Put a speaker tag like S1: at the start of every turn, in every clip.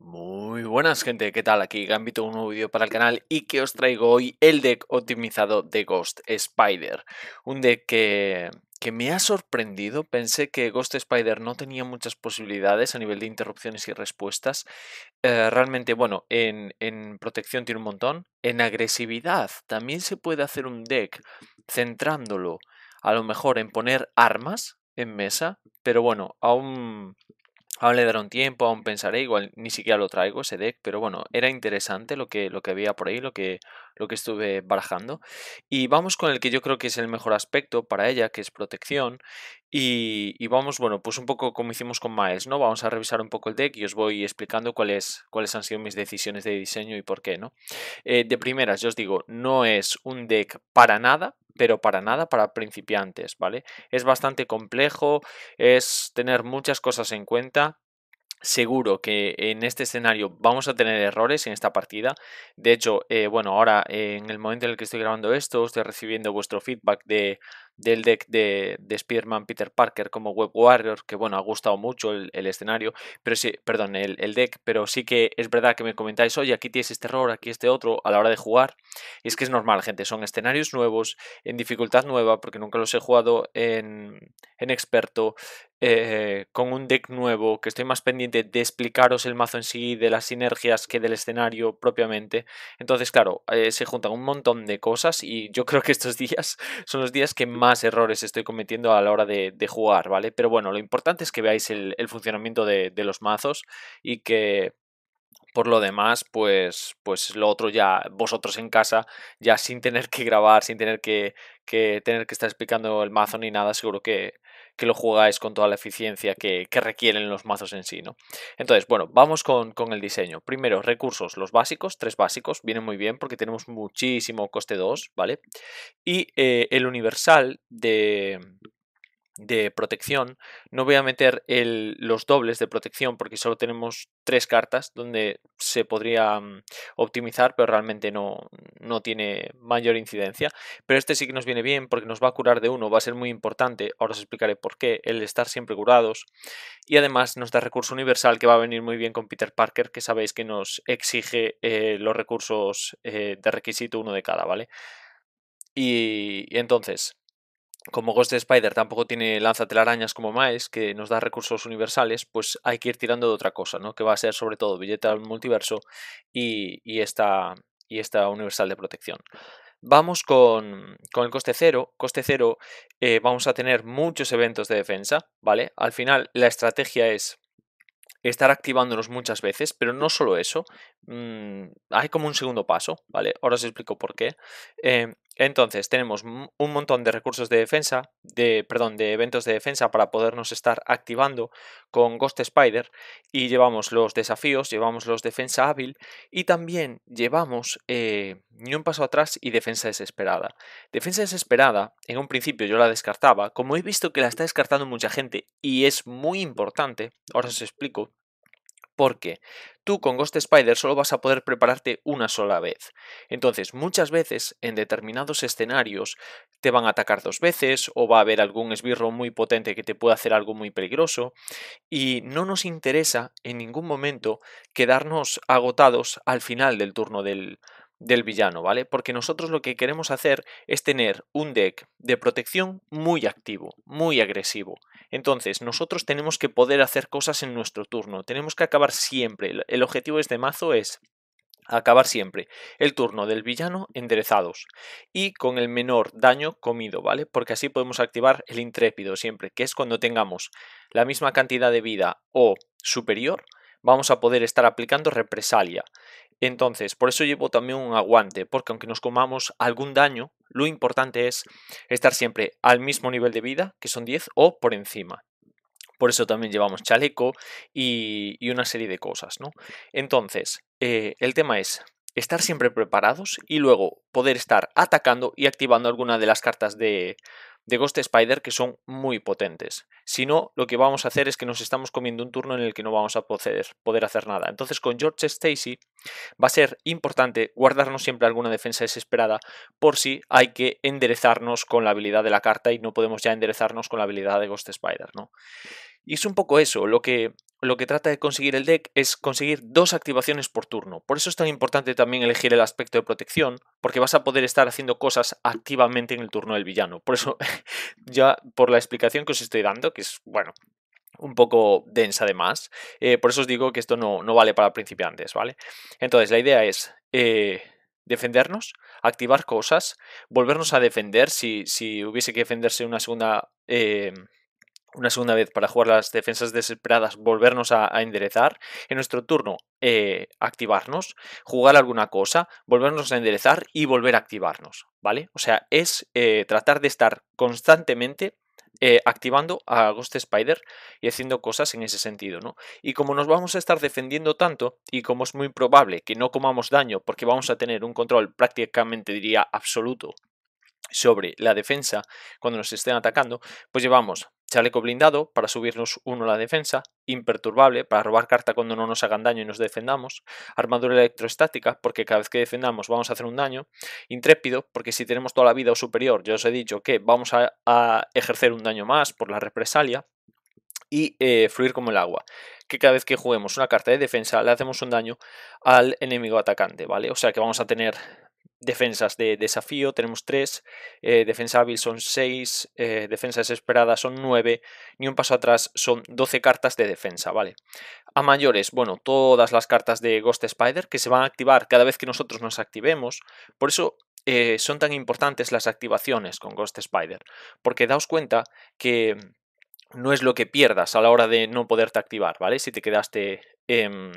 S1: Muy buenas gente, ¿qué tal? Aquí Gambito, un nuevo vídeo para el canal y que os traigo hoy el deck optimizado de Ghost Spider. Un deck que, que me ha sorprendido, pensé que Ghost Spider no tenía muchas posibilidades a nivel de interrupciones y respuestas. Eh, realmente, bueno, en, en protección tiene un montón, en agresividad también se puede hacer un deck centrándolo a lo mejor en poner armas en mesa, pero bueno, aún Ahora le daré un tiempo, aún pensaré, igual ni siquiera lo traigo ese deck, pero bueno, era interesante lo que, lo que había por ahí, lo que, lo que estuve barajando. Y vamos con el que yo creo que es el mejor aspecto para ella, que es protección. Y, vamos, bueno, pues un poco como hicimos con Miles, ¿no? Vamos a revisar un poco el deck y os voy explicando cuáles, cuáles han sido mis decisiones de diseño y por qué, ¿no? Eh, de primeras, yo os digo, no es un deck para nada, pero para nada para principiantes, ¿vale? Es bastante complejo, es tener muchas cosas en cuenta seguro que en este escenario vamos a tener errores en esta partida. De hecho, eh, bueno, ahora eh, en el momento en el que estoy grabando esto, estoy recibiendo vuestro feedback de, del deck de, Spearman Peter Parker como Web Warrior, que bueno, ha gustado mucho el, escenario, pero sí, perdón, el, deck, pero sí que es verdad que me comentáis, oye, aquí tienes este error, aquí este otro, a la hora de jugar. Y es que es normal, gente, son escenarios nuevos, en dificultad nueva, porque nunca los he jugado en, en experto, eh, con un deck nuevo, que estoy más pendiente de explicaros el mazo en sí, de las sinergias que del escenario propiamente. Entonces, claro, eh, se juntan un montón de cosas y yo creo que estos días son los días que más errores estoy cometiendo a la hora de, jugar, ¿vale? Pero bueno, lo importante es que veáis el, funcionamiento de, los mazos y que por lo demás, pues, pues lo otro ya, vosotros en casa, ya sin tener que grabar, sin tener que, que, tener que estar explicando el mazo ni nada, seguro que, que lo jugáis con toda la eficiencia que, requieren los mazos en sí, ¿no? Entonces, bueno, vamos con, el diseño. Primero, recursos, los básicos, tres básicos, vienen muy bien porque tenemos muchísimo coste 2, ¿vale? Y eh, el universal de de protección. No voy a meter los dobles de protección porque solo tenemos tres cartas donde se podría mm, optimizar, pero realmente no, tiene mayor incidencia. Pero este sí que nos viene bien porque nos va a curar de uno, va a ser muy importante. Ahora os explicaré por qué, el estar siempre curados. Y además nos da recurso universal que va a venir muy bien con Peter Parker, que sabéis que nos exige eh, los recursos eh, de requisito uno de cada, ¿vale? y entonces, como Ghost Spider tampoco tiene telarañas como más, que nos da recursos universales, pues hay que ir tirando de otra cosa, ¿no? Que va a ser sobre todo billete al multiverso y, esta, y esta universal de protección. Vamos con, el coste cero. Coste cero, eh, vamos a tener muchos eventos de defensa, ¿vale? Al final, la estrategia es estar activándonos muchas veces, pero no solo eso. Mm, hay como un segundo paso, ¿vale? Ahora os explico por qué. Eh, entonces, tenemos un montón de recursos de defensa, de, perdón, de eventos de defensa para podernos estar activando con Ghost Spider y llevamos los desafíos, llevamos los defensa hábil y también llevamos eh, ni un paso atrás y defensa desesperada. Defensa desesperada, en un principio yo la descartaba, como he visto que la está descartando mucha gente y es muy importante, ahora os explico, porque tú con Ghost Spider solo vas a poder prepararte una sola vez. Entonces, muchas veces en determinados escenarios te van a atacar dos veces o va a haber algún esbirro muy potente que te pueda hacer algo muy peligroso y no nos interesa en ningún momento quedarnos agotados al final del turno del, del villano, ¿vale? Porque nosotros lo que queremos hacer es tener un deck de protección muy activo, muy agresivo. Entonces, nosotros tenemos que poder hacer cosas en nuestro turno, tenemos que acabar siempre. El objetivo de este mazo es acabar siempre el turno del villano enderezados y con el menor daño comido, ¿vale? Porque así podemos activar el intrépido siempre, que es cuando tengamos la misma cantidad de vida o superior, vamos a poder estar aplicando represalia. Entonces, por eso llevo también un aguante, porque aunque nos comamos algún daño, lo importante es estar siempre al mismo nivel de vida, que son 10 o por encima. Por eso también llevamos chaleco y, una serie de cosas, ¿no? Entonces, eh, el tema es estar siempre preparados y luego poder estar atacando y activando alguna de las cartas de, de Ghost Spider que son muy potentes. Si no, lo que vamos a hacer es que nos estamos comiendo un turno en el que no vamos a poder, hacer nada. Entonces con George Stacy va a ser importante guardarnos siempre alguna defensa desesperada por si hay que enderezarnos con la habilidad de la carta y no podemos ya enderezarnos con la habilidad de Ghost Spider, ¿no? Y es un poco eso, lo que lo que trata de conseguir el deck es conseguir dos activaciones por turno. Por eso es tan importante también elegir el aspecto de protección, porque vas a poder estar haciendo cosas activamente en el turno del villano. Por eso, ya por la explicación que os estoy dando, que es, bueno, un poco densa además, eh, por eso os digo que esto no, vale para principiantes, ¿vale? Entonces, la idea es... Eh, defendernos, activar cosas, volvernos a defender si, hubiese que defenderse una segunda eh, una segunda vez para jugar las defensas desesperadas, volvernos a, enderezar. En nuestro turno, eh, activarnos, jugar alguna cosa, volvernos a enderezar y volver a activarnos, ¿vale? O sea, es eh, tratar de estar constantemente eh, activando a Ghost Spider y haciendo cosas en ese sentido, ¿no? Y como nos vamos a estar defendiendo tanto y como es muy probable que no comamos daño porque vamos a tener un control prácticamente, diría, absoluto sobre la defensa cuando nos estén atacando, pues llevamos Chaleco blindado para subirnos uno a la defensa, imperturbable para robar carta cuando no nos hagan daño y nos defendamos, armadura electrostática porque cada vez que defendamos vamos a hacer un daño, intrépido porque si tenemos toda la vida o superior, ya os he dicho que vamos a, ejercer un daño más por la represalia, y eh, fluir como el agua. Que cada vez que juguemos una carta de defensa le hacemos un daño al enemigo atacante, ¿vale? O sea que vamos a tener defensas de desafío tenemos 3, eh, defensa hábil son 6, eh, defensa desesperada son 9, ni un paso atrás son 12 cartas de defensa, ¿vale? A mayores, bueno, todas las cartas de Ghost Spider que se van a activar cada vez que nosotros nos activemos, por eso eh, son tan importantes las activaciones con Ghost Spider, porque daos cuenta que no es lo que pierdas a la hora de no poderte activar, ¿vale? Si te quedaste em,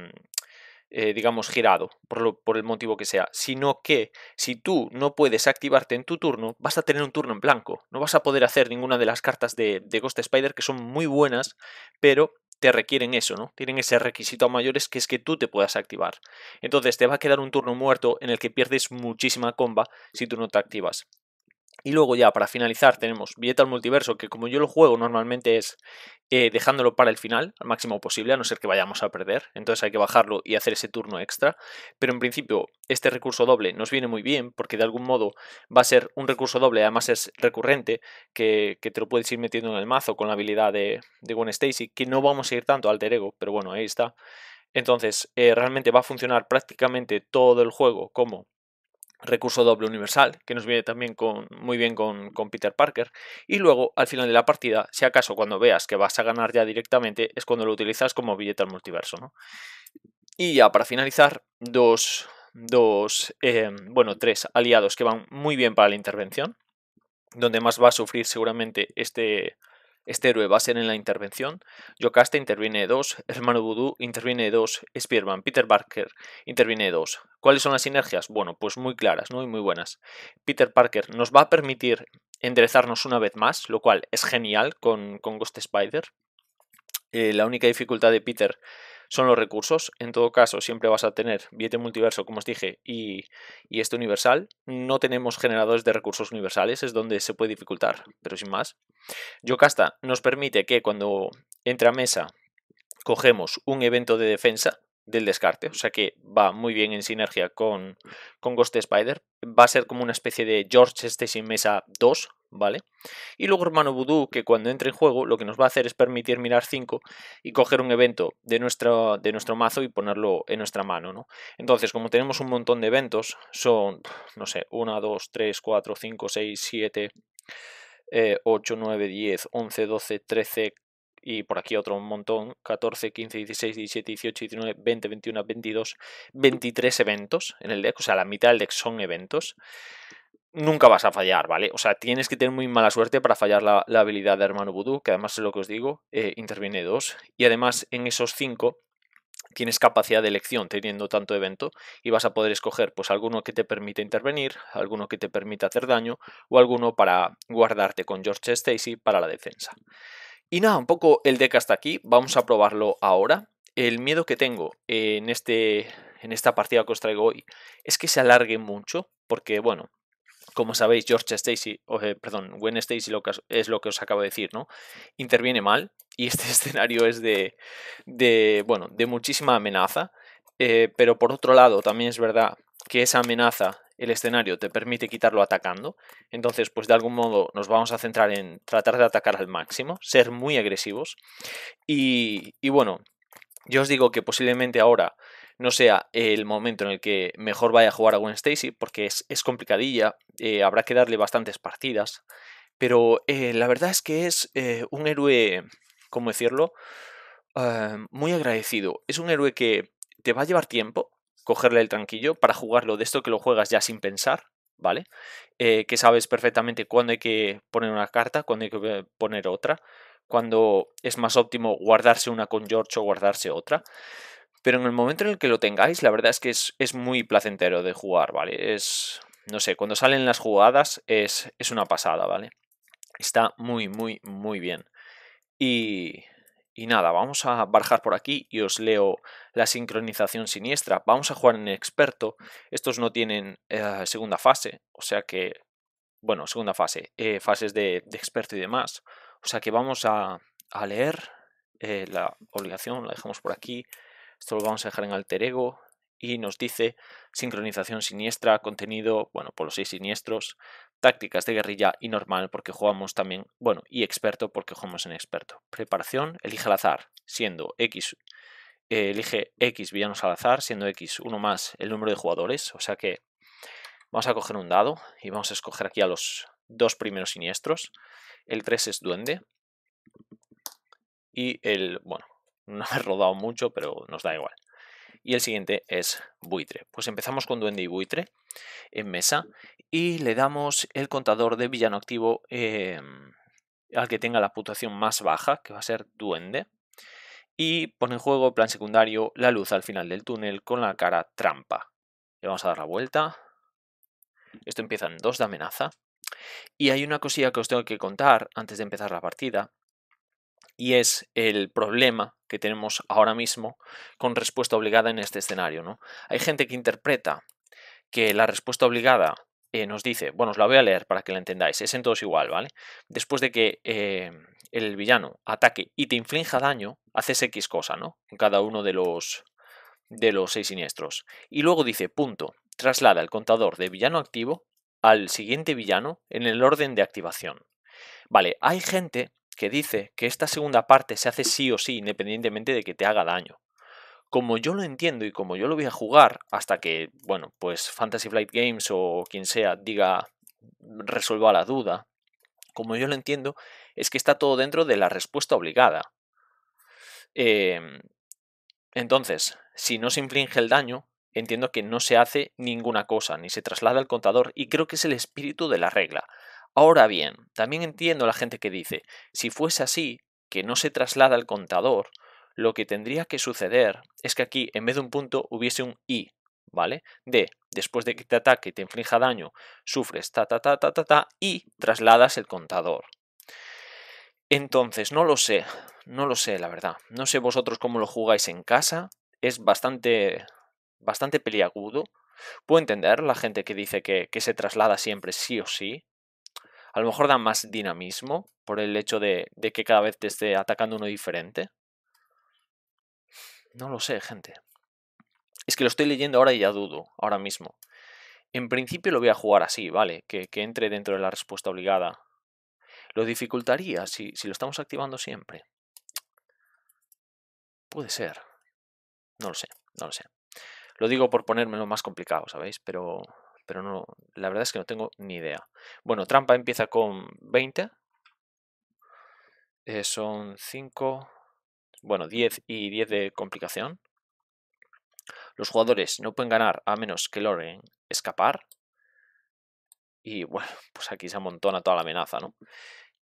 S1: eh, digamos, girado, por, por, el motivo que sea, sino que si tú no puedes activarte en tu turno, vas a tener un turno en blanco. No vas a poder hacer ninguna de las cartas de, de Ghost Spider que son muy buenas, pero te requieren eso, ¿no? Tienen ese requisito a mayores que es que tú te puedas activar. Entonces te va a quedar un turno muerto en el que pierdes muchísima comba si tú no te activas. Y luego ya para finalizar tenemos Billete al Multiverso, que como yo lo juego normalmente es eh, dejándolo para el final, al máximo posible, a no ser que vayamos a perder. Entonces hay que bajarlo y hacer ese turno extra. Pero en principio este recurso doble nos viene muy bien porque de algún modo va a ser un recurso doble, además es recurrente, que, te lo puedes ir metiendo en el mazo con la habilidad de, de Gwen Stacy, que no vamos a ir tanto al ego, pero bueno, ahí está. Entonces eh, realmente va a funcionar prácticamente todo el juego como recurso doble universal, que nos viene también con, muy bien con, Peter Parker. Y luego, al final de la partida, si acaso cuando veas que vas a ganar ya directamente, es cuando lo utilizas como billete al multiverso. ¿no? Y ya para finalizar, dos, dos em, bueno, tres aliados que van muy bien para la intervención, donde más va a sufrir seguramente este, este héroe va a ser en la intervención. Yocasta interviene dos. Hermano Voodoo interviene 2, Spearman, Peter Parker interviene dos. ¿Cuáles son las sinergias? Bueno, pues muy claras ¿no? y muy buenas. Peter Parker nos va a permitir enderezarnos una vez más, lo cual es genial con, con Ghost Spider. Eh, la única dificultad de Peter son los recursos. En todo caso, siempre vas a tener billete multiverso, como os dije, y, y este universal. No tenemos generadores de recursos universales, es donde se puede dificultar, pero sin más. Yocasta nos permite que cuando entra a mesa cogemos un evento de defensa, del descarte, o sea que va muy bien en sinergia con, con Ghost Spider, va a ser como una especie de George este sin mesa 2, ¿vale? Y luego Hermano Voodoo, que cuando entre en juego lo que nos va a hacer es permitir mirar 5 y coger un evento de nuestro, de nuestro mazo y ponerlo en nuestra mano, ¿no? Entonces, como tenemos un montón de eventos, son, no sé, 1, 2, 3, 4, 5, 6, 7, 8, 9, 10, 11, 12, 13, y por aquí otro montón, 14, 15, 16, 17, 18, 19, 20, 21, 22, 23 eventos en el deck, o sea, la mitad del deck son eventos, nunca vas a fallar, ¿vale? O sea, tienes que tener muy mala suerte para fallar la, habilidad de Hermano Voodoo, que además es lo que os digo, eh, interviene dos, y además en esos cinco tienes capacidad de elección teniendo tanto evento y vas a poder escoger pues alguno que te permita intervenir, alguno que te permita hacer daño o alguno para guardarte con George Stacy para la defensa. Y nada, un poco el deck hasta aquí. Vamos a probarlo ahora. El miedo que tengo en, este, en esta partida que os traigo hoy es que se alargue mucho, porque bueno, como sabéis, George Stacy, eh, perdón, Gwen Stacy es lo que os acabo de decir, ¿no? Interviene mal y este escenario es de, de bueno, de muchísima amenaza, eh, pero por otro lado también es verdad que esa amenaza el escenario te permite quitarlo atacando. Entonces, pues de algún modo nos vamos a centrar en tratar de atacar al máximo, ser muy agresivos. Y, bueno, yo os digo que posiblemente ahora no sea el momento en el que mejor vaya a jugar a Gwen Stacy, porque es, complicadilla, eh, habrá que darle bastantes partidas. Pero eh, la verdad es que es eh, un héroe, ¿cómo decirlo? Ah, muy agradecido. Es un héroe que te va a llevar tiempo, cogerle el tranquillo para jugarlo de esto que lo juegas ya sin pensar, ¿vale? Eh, que sabes perfectamente cuándo hay que poner una carta, cuándo hay que eh, poner otra, cuándo es más óptimo guardarse una con George o guardarse otra. Pero en el momento en el que lo tengáis, la verdad es que es, muy placentero de jugar, ¿vale? Es, no sé, cuando salen las jugadas es, es una pasada, ¿vale? Está muy, muy, muy bien. Y, y nada, vamos a bajar por aquí y os leo la sincronización siniestra. Vamos a jugar en experto. Estos no tienen eh, segunda fase, o sea que, bueno, segunda fase, eh, fases de, experto y demás. O sea que vamos a, leer eh, la obligación, la dejamos por aquí. Esto lo vamos a dejar en alter ego y nos dice sincronización siniestra, contenido, bueno, por los seis siniestros, tácticas de guerrilla y normal porque jugamos también, bueno, y experto porque jugamos en experto. Preparación, elige al azar, siendo X, eh, elige X villanos al azar, siendo X uno más el número de jugadores, o sea que vamos a coger un dado y vamos a escoger aquí a los dos primeros siniestros. El 3 es duende y el, bueno, no he rodado mucho, pero nos da igual y el siguiente es buitre. Pues empezamos con duende y buitre en mesa y le damos el contador de villano activo em, al que tenga la puntuación más baja, que va a ser duende. Y pone en juego, plan secundario, la luz al final del túnel con la cara trampa. Le vamos a dar la vuelta. Esto empieza en dos de amenaza. Y hay una cosilla que os tengo que contar antes de empezar la partida, y es el problema que tenemos ahora mismo con respuesta obligada en este escenario. ¿no? Hay gente que interpreta que la respuesta obligada eh, nos dice, bueno, os la voy a leer para que la entendáis, es en todos igual, ¿vale? Después de que eh, el villano ataque y te inflinja daño, haces X cosa, ¿no? En cada uno de los, de los seis siniestros. Y luego dice, punto, traslada el contador de villano activo al siguiente villano en el orden de activación. Vale, hay gente que dice que esta segunda parte se hace sí o sí, independientemente de que te haga daño como yo lo entiendo y como yo lo voy a jugar, hasta que, bueno, pues Fantasy Flight Games o quien sea diga, resuelva la duda, como yo lo entiendo, es que está todo dentro de la respuesta obligada. Em, entonces, si no se inflige el daño, entiendo que no se hace ninguna cosa, ni se traslada al contador, y creo que es el espíritu de la regla. Ahora bien, también entiendo la gente que dice, si fuese así, que no se traslada al contador, lo que tendría que suceder es que aquí en vez de un punto hubiese un i, ¿vale? De después de que te ataque, y te inflija daño, sufres ta ta ta ta ta ta y trasladas el contador. Entonces, no lo sé, no lo sé la verdad. No sé vosotros cómo lo jugáis en casa, es bastante bastante peliagudo. Puedo entender la gente que dice que, se traslada siempre sí o sí, a lo mejor da más dinamismo por el hecho de, que cada vez te esté atacando uno diferente. No lo sé, gente. Es que lo estoy leyendo ahora y ya dudo, ahora mismo. En principio lo voy a jugar así, ¿vale? Que, entre dentro de la respuesta obligada. Lo dificultaría si, lo estamos activando siempre. Puede ser. No lo sé, no lo sé. Lo digo por ponérmelo más complicado, ¿sabéis? Pero, pero no, la verdad es que no tengo ni idea. Bueno, trampa empieza con 20. Eh, son 5, bueno, 10 y 10 de complicación. Los jugadores no pueden ganar a menos que logren escapar. Y bueno, pues aquí se amontona toda la amenaza, ¿no?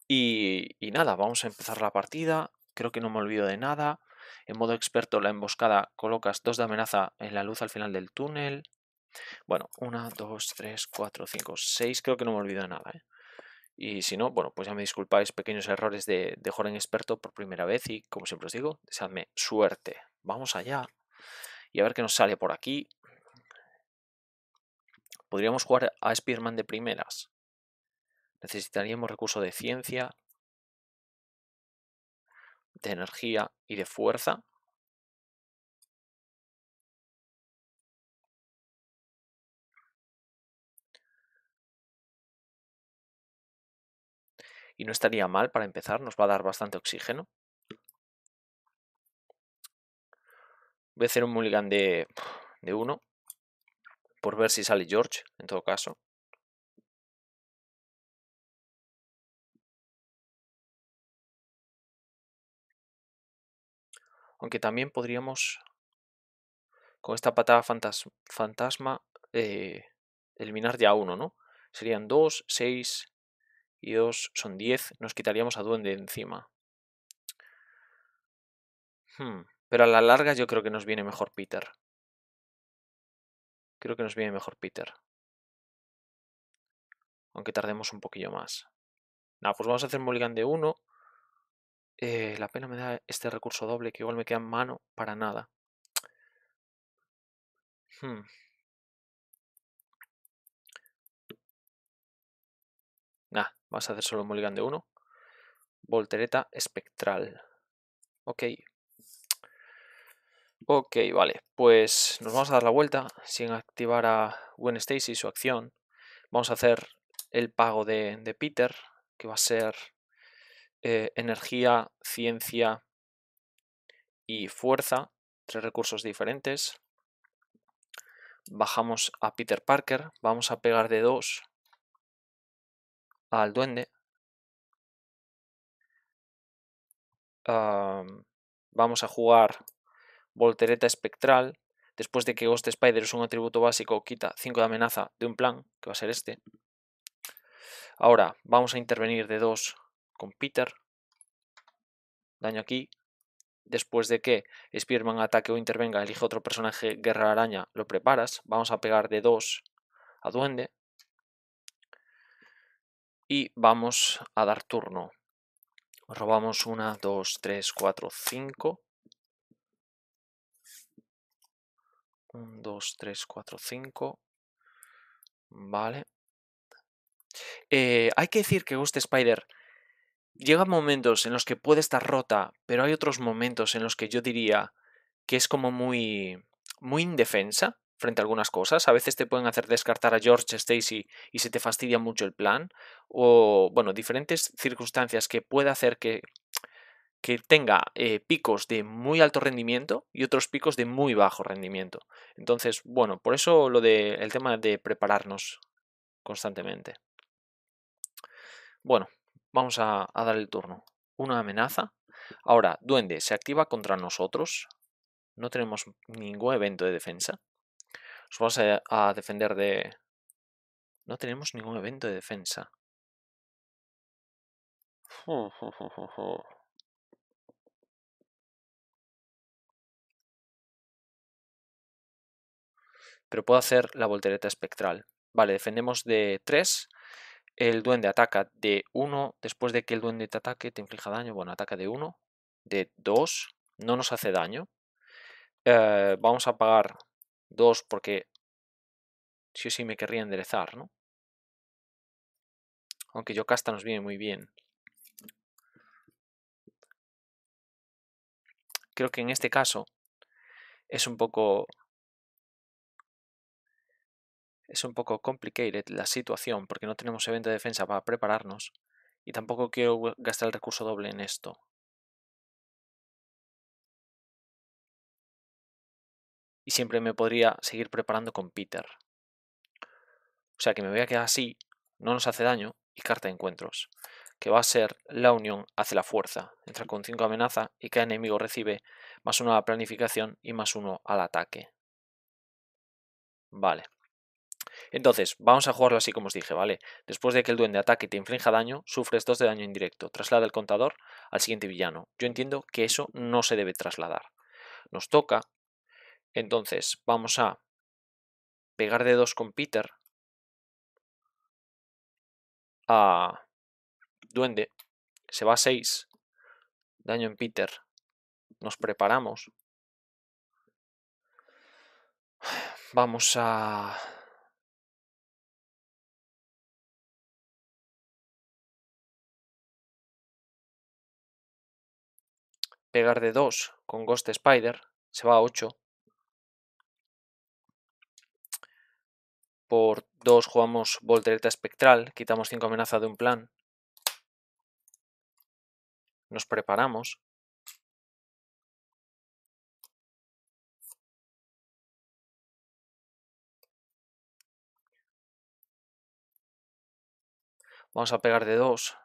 S1: Y, nada, vamos a empezar la partida. Creo que no me olvido de nada. En modo experto, la emboscada, colocas dos de amenaza en la luz al final del túnel. Bueno, 1, 2, 3, 4, 5, 6. Creo que no me olvido de nada. ¿eh? Y si no, bueno, pues ya me disculpáis pequeños errores de, de joven experto por primera vez y como siempre os digo, deseadme suerte. Vamos allá y a ver qué nos sale por aquí. Podríamos jugar a
S2: Spearman de primeras. Necesitaríamos recurso de ciencia, de energía y de fuerza. y no estaría mal para empezar, nos va a dar bastante oxígeno. Voy a hacer un mulligan de, de uno por ver si sale George, en todo caso. Aunque también podríamos,
S1: con esta patada fantasma, eh, eliminar ya uno, ¿no? Serían 2, 6, y dos son diez. nos quitaríamos a Duende encima.
S2: Hmm, pero a la larga yo creo que nos viene mejor Peter. Creo que nos viene mejor Peter. Aunque tardemos un poquillo más. Nada, pues vamos a hacer mulligan de 1.
S1: Eh, la pena me da este recurso doble que igual me queda en mano para nada.
S2: Hmm. Vas a hacer solo un mulligan de 1. Voltereta
S1: espectral. Ok. Ok, vale. Pues nos vamos a dar la vuelta sin activar a Gwen Stacy su acción. Vamos a hacer el pago de, Peter, que va a ser eh, energía, ciencia y fuerza. Tres recursos
S2: diferentes. Bajamos a Peter Parker. Vamos a pegar de 2 al duende. vamos a jugar Voltereta Espectral.
S1: Después de que Ghost Spider es un atributo básico, quita 5 de amenaza de un plan, que va a ser este. Ahora vamos a intervenir de 2 con Peter. Daño aquí. Después de que Spearman ataque o intervenga, elige otro personaje Guerra Araña, lo preparas. Vamos a pegar de 2 a Duende y vamos a dar turno. Robamos 1, 2, 3, 4, 5, 1, 2, 3, 4, 5. Vale. Eh, hay que decir que Gusta Spider llega momentos en los que puede estar rota, pero hay otros momentos en los que yo diría que es como muy, muy indefensa frente a algunas cosas. A veces te pueden hacer descartar a George Stacy y se te fastidia mucho el plan. O, bueno, diferentes circunstancias que puede hacer que, que tenga eh, picos de muy alto rendimiento y otros picos de muy bajo rendimiento. Entonces, bueno, por eso lo de el tema de prepararnos constantemente. Bueno, vamos a, a dar el turno. Una amenaza. Ahora, duende se activa contra nosotros. No tenemos ningún evento de defensa. Nos vamos a, defender de... No
S2: tenemos ningún evento de defensa. Pero puedo hacer la voltereta espectral. Vale, defendemos de
S1: 3. El duende ataca de 1. Después de que el duende te ataque, te inflija daño. Bueno, ataca de 1. De 2. No nos hace daño. Eh, vamos a pagar Dos, porque sí o sí me querría enderezar, ¿no?
S2: Aunque yo casta nos viene muy bien. Creo que en este caso es un poco... Es un poco complicated la situación porque no tenemos evento de defensa para prepararnos y tampoco quiero gastar el recurso doble en esto. y siempre me podría seguir preparando con Peter. O sea que me voy a quedar
S1: así, no nos hace daño, y carta de encuentros, que va a ser la unión hace la fuerza. Entra con 5 amenaza y cada enemigo recibe más 1 a la planificación y más uno al ataque. Vale. Entonces, vamos a jugarlo así como os dije, ¿vale? Después de que el duende ataque y te inflinja daño, sufres 2 de daño indirecto. Traslada el contador al siguiente villano. Yo entiendo que eso no se debe trasladar. Nos toca
S2: entonces vamos a pegar de dos con Peter a ah, Duende. Se va a seis Daño en Peter. Nos preparamos. Vamos a... Pegar de dos con Ghost Spider. Se va a ocho Por 2 jugamos Voltereta Espectral, quitamos 5 amenaza de un plan. Nos preparamos. Vamos a pegar de 2.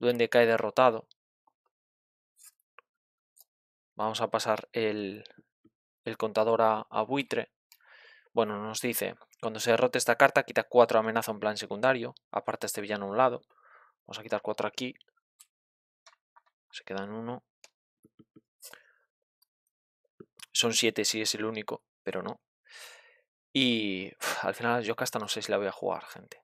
S2: Duende cae derrotado. Vamos a pasar el, contador
S1: a buitre. Bueno, nos dice cuando se derrote esta carta, quita cuatro amenaza en un plan secundario. aparte este villano a un lado. Vamos a quitar cuatro aquí. Se quedan uno Son siete si es el único, pero no. Y al final yo hasta no sé si la voy a jugar, gente.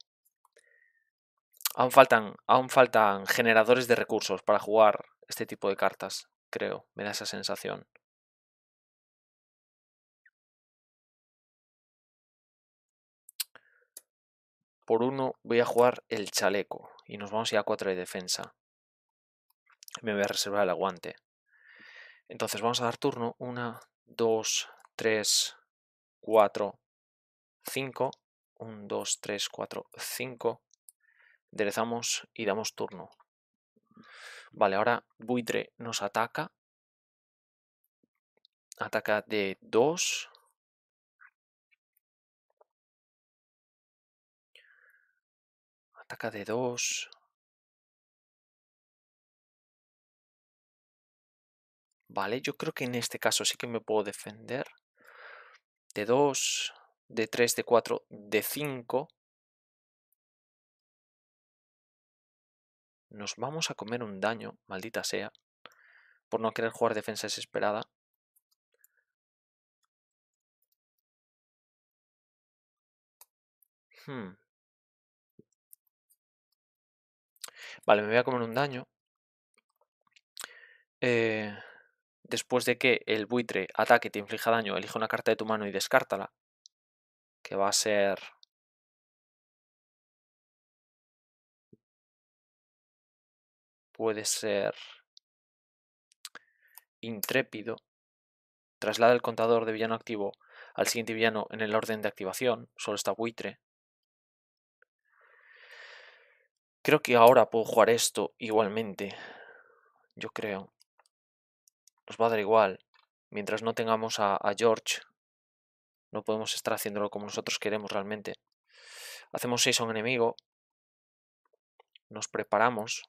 S1: Aún faltan, aún faltan generadores de recursos para jugar
S2: este tipo de cartas, creo. Me da esa sensación. por uno voy a jugar el chaleco y nos vamos a ir a 4 de defensa. Me
S1: voy a reservar el aguante. Entonces vamos a dar turno 1, 2, 3, 4, 5. 1, 2, 3, 4, 5. Derezamos y damos turno. Vale, ahora
S2: buitre nos ataca. Ataca de 2. Ataca de 2. Vale, yo creo que en este caso sí que me puedo defender. De 2, de 3, de 4, de 5. Nos vamos a comer un daño, maldita sea, por no querer jugar defensa desesperada. Hmm. Vale, me voy a comer un daño.
S1: Eh, después de que el buitre ataque y te inflija daño, elige una carta
S2: de tu mano y descártala. Que va a ser... Puede ser... Intrépido. Traslada el contador de villano activo
S1: al siguiente villano en el orden de activación. Solo está buitre. Creo que ahora puedo jugar esto igualmente. Yo creo. Nos va a dar igual. Mientras no tengamos a, George, no podemos estar haciéndolo como nosotros queremos realmente. Hacemos 6 a un enemigo.
S2: Nos preparamos.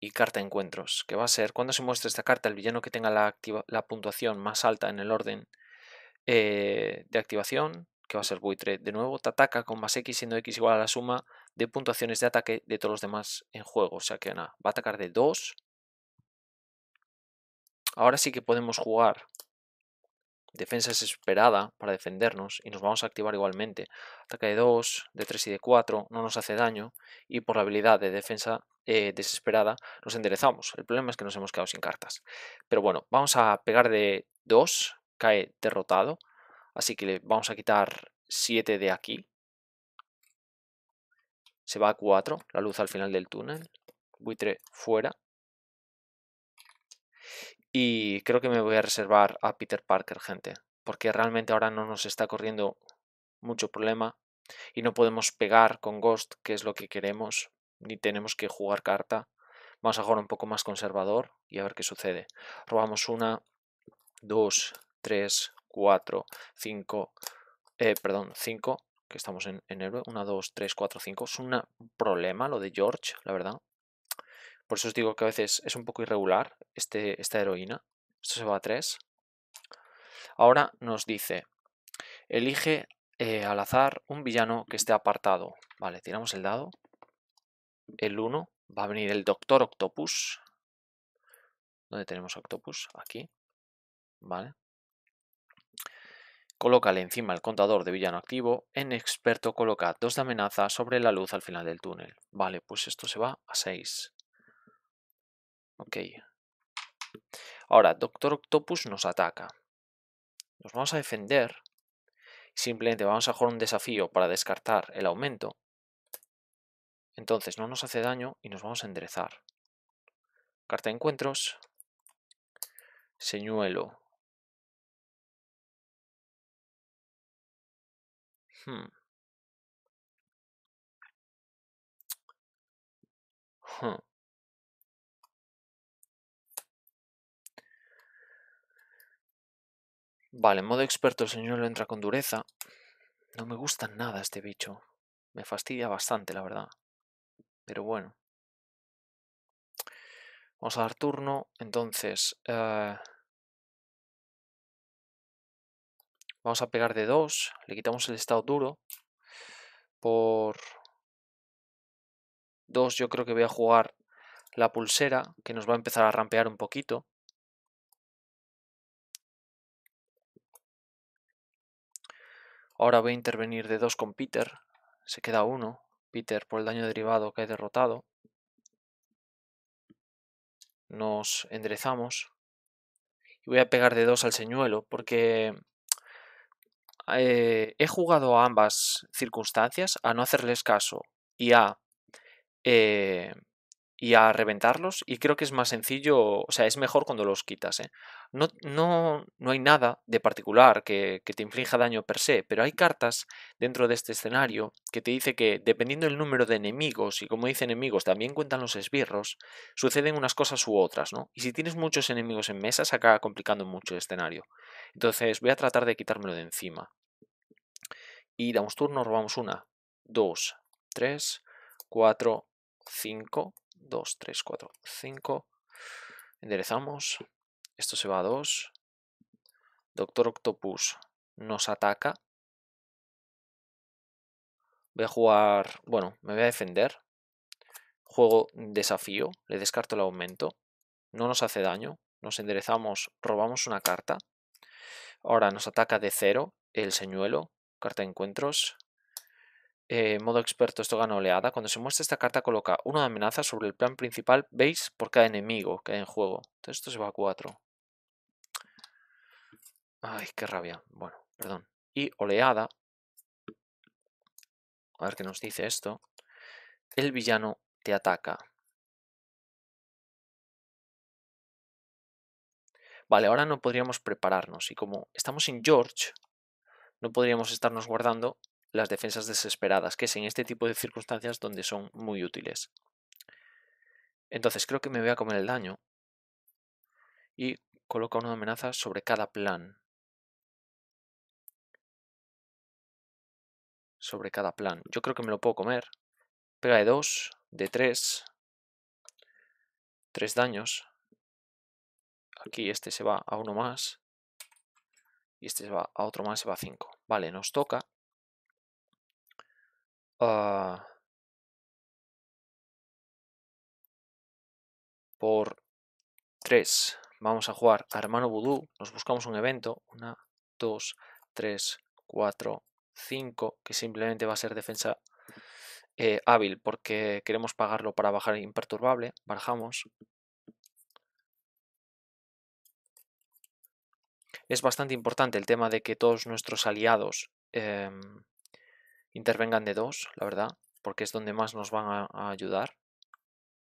S2: y carta encuentros, que va a ser cuando se muestre
S1: esta carta el villano que tenga la, puntuación más alta en el orden eh, de activación que va a ser buitre de nuevo, te ataca con más X, siendo X igual a la suma de puntuaciones de ataque de todos los demás en juego. O sea que nada, va a atacar de 2. Ahora sí que podemos jugar defensa desesperada para defendernos y nos vamos a activar igualmente. Ataque de 2, de 3 y de 4 no nos hace daño y por la habilidad de defensa eh, desesperada nos enderezamos. El problema es que nos hemos quedado sin cartas. Pero bueno, vamos a pegar de 2, cae derrotado. Así que le vamos a quitar 7 de aquí. Se va a 4, la luz al final del túnel. Buitre fuera. Y creo que me voy a reservar a Peter Parker, gente. Porque realmente ahora no nos está corriendo mucho problema. Y no podemos pegar con Ghost, que es lo que queremos. Ni tenemos que jugar carta. Vamos a jugar un poco más conservador y a ver qué sucede. Robamos una, dos, tres, 4, 5, eh, perdón, 5, que estamos en, héroe, 1, 2, 3, 4, 5. Es un problema lo de George, la verdad. Por eso os digo que a veces es un poco irregular este, esta heroína. Esto se va a 3. Ahora nos dice, elige eh, al azar un villano que esté apartado. Vale, tiramos el dado. El 1, va a venir el Doctor Octopus. ¿Dónde tenemos Octopus? Aquí. Vale. Colócale encima el contador de villano activo. En experto coloca dos de amenaza sobre la luz al final del túnel. Vale, pues esto se va a 6. Ok. Ahora, Doctor Octopus nos ataca. Nos vamos a defender. Simplemente vamos a jugar un desafío para descartar el aumento.
S2: Entonces no nos hace daño y nos vamos a enderezar. Carta de encuentros. Señuelo. Hmm. Hmm. Vale, en modo experto el señor lo entra con
S1: dureza. No me gusta nada este bicho. Me fastidia bastante, la verdad.
S2: Pero bueno. Vamos a dar turno. Entonces... Eh, Vamos a pegar de 2, le quitamos el estado duro. Por 2 yo creo que voy a jugar la pulsera, que nos va a empezar a rampear un poquito.
S1: Ahora voy a intervenir de 2 con Peter. Se queda 1. Peter por el daño derivado que he derrotado. Nos enderezamos. Y voy a pegar de 2 al señuelo porque eh, he jugado a ambas circunstancias, a no hacerles caso y a eh, y a reventarlos y creo que es más sencillo, o sea, es mejor cuando los quitas. ¿eh? No, no, no, hay nada de particular que, te inflija daño per se, pero hay cartas dentro de este escenario que te dice que dependiendo del número de enemigos y como dice enemigos también cuentan los esbirros, suceden unas cosas u otras, ¿no? Y si tienes muchos enemigos en mesa se acaba complicando mucho el escenario. Entonces voy a tratar de quitármelo de encima. Y damos turno, robamos una, dos, tres, cuatro, cinco, 2, 3, 4, 5. Enderezamos. Esto se va a 2. Doctor Octopus nos ataca. Voy a jugar... Bueno, me voy a defender. Juego desafío. Le descarto el aumento. No nos hace daño. Nos enderezamos. Robamos una carta. Ahora nos ataca de cero el señuelo. Carta de encuentros. Eh, modo experto esto gana oleada. Cuando se muestra esta carta coloca una amenaza sobre el plan principal base por cada enemigo que hay en juego. Entonces esto se va a 4. Ay, qué rabia. Bueno, perdón. Y
S2: oleada. A ver qué nos dice esto. El villano te ataca. Vale, ahora no podríamos prepararnos. Y como estamos sin George,
S1: no podríamos estarnos guardando las defensas desesperadas, que es en este tipo de circunstancias donde son muy útiles. Entonces creo que me voy a comer el daño
S2: y coloca una amenaza sobre cada plan. Sobre cada plan. Yo creo que me lo puedo comer. Pega de 2, de 3, tres daños.
S1: Aquí este se va a uno más y este se va a otro más, se va a 5.
S2: Vale, nos toca Ah, por 3. Vamos a jugar Hermano Vudú. Nos buscamos un evento. 1, 2, 3,
S1: 4, 5. Que simplemente va a ser defensa eh, hábil. Porque queremos pagarlo para bajar imperturbable. bajamos Es bastante importante el tema de que todos nuestros aliados em, intervengan de dos, la verdad, porque es donde más nos van a, ayudar,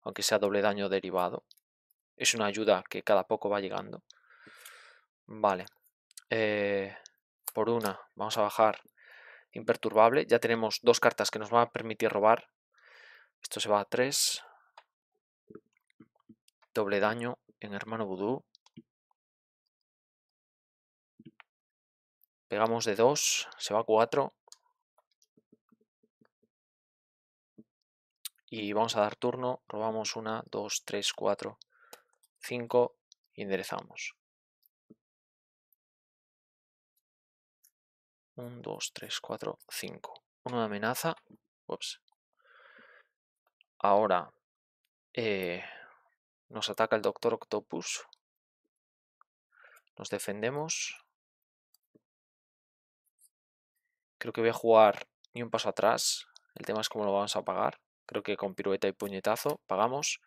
S1: aunque sea doble daño derivado. Es una ayuda que cada poco va llegando. Vale. Eh, por una, vamos a bajar imperturbable. Ya tenemos dos cartas que nos van a permitir robar.
S2: Esto se va a tres, Doble daño en hermano vudú. Pegamos de dos, se va a cuatro. y vamos a dar turno, robamos 1, 2, 3, 4, 5 y enderezamos. 1, 2, 3, 4, 5. Una amenaza. Ups. Ahora eh, nos ataca el Doctor Octopus. Nos defendemos. Creo que voy a jugar ni un paso atrás. El tema es cómo lo vamos a pagar. Creo que
S1: con pirueta y puñetazo pagamos.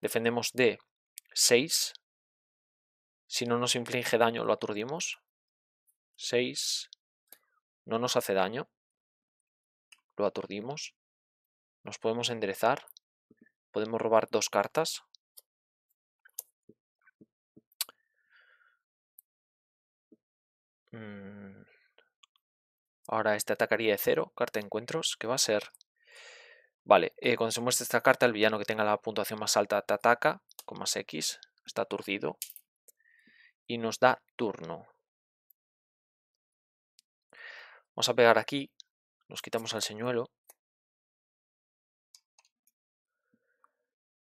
S1: Defendemos de 6. Si no nos inflige daño, lo aturdimos. 6.
S2: No nos hace daño. Lo aturdimos. Nos podemos enderezar. Podemos robar dos cartas. Mm.
S1: Ahora este atacaría de cero, carta de encuentros, que va a ser Vale, eh, cuando se muestra esta carta, el villano que tenga la puntuación más alta te ataca con más X, está aturdido,
S2: y nos da turno. Vamos a pegar aquí, nos quitamos al señuelo.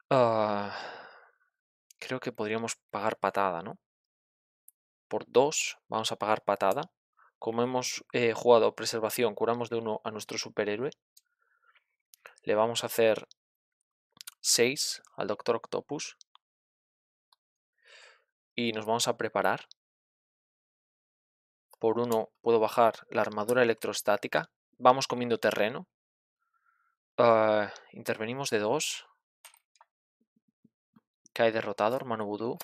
S1: Ah, creo que podríamos pagar patada, ¿no? Por 2 vamos a pagar patada. Como hemos eh, jugado preservación, curamos de uno a nuestro superhéroe. Le vamos a hacer
S2: 6 al Doctor Octopus. Y nos vamos a preparar. Por uno puedo bajar la
S1: armadura electrostática. Vamos comiendo terreno. Ah, intervenimos
S2: de 2. hay derrotado, hermano Vudú.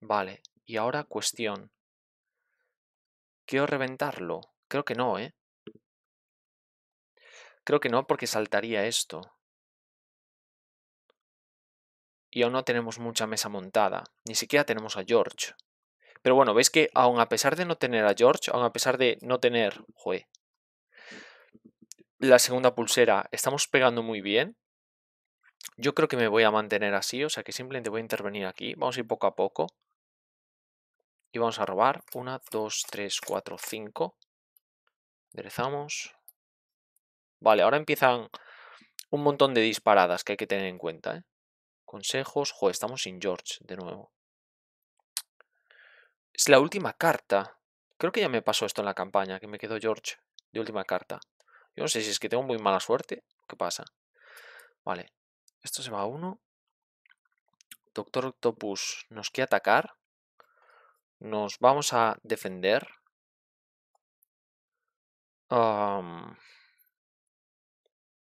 S2: Vale, y ahora cuestión. ¿Quiero reventarlo? Creo que no, ¿eh? Creo que no, porque saltaría esto.
S1: Y aún no tenemos mucha mesa montada. Ni siquiera tenemos a George. Pero bueno, veis que aun a pesar de no tener a George, aun a pesar de no tener... Joder, la segunda pulsera, estamos pegando muy bien. Yo creo que me voy a mantener así, o sea que simplemente voy a intervenir aquí. Vamos a ir poco a poco. Y vamos a robar. una, dos, tres, cuatro, cinco. Enderezamos. Vale, ahora empiezan un montón de disparadas que hay que tener en cuenta. ¿eh? Consejos. Joder, estamos sin George de nuevo. Es la última carta. Creo que ya me pasó esto en la campaña, que me quedó George de última carta. Yo no sé si es que tengo muy mala suerte. ¿Qué pasa? Vale. Esto se va a uno. Doctor Octopus nos quiere atacar. Nos vamos a defender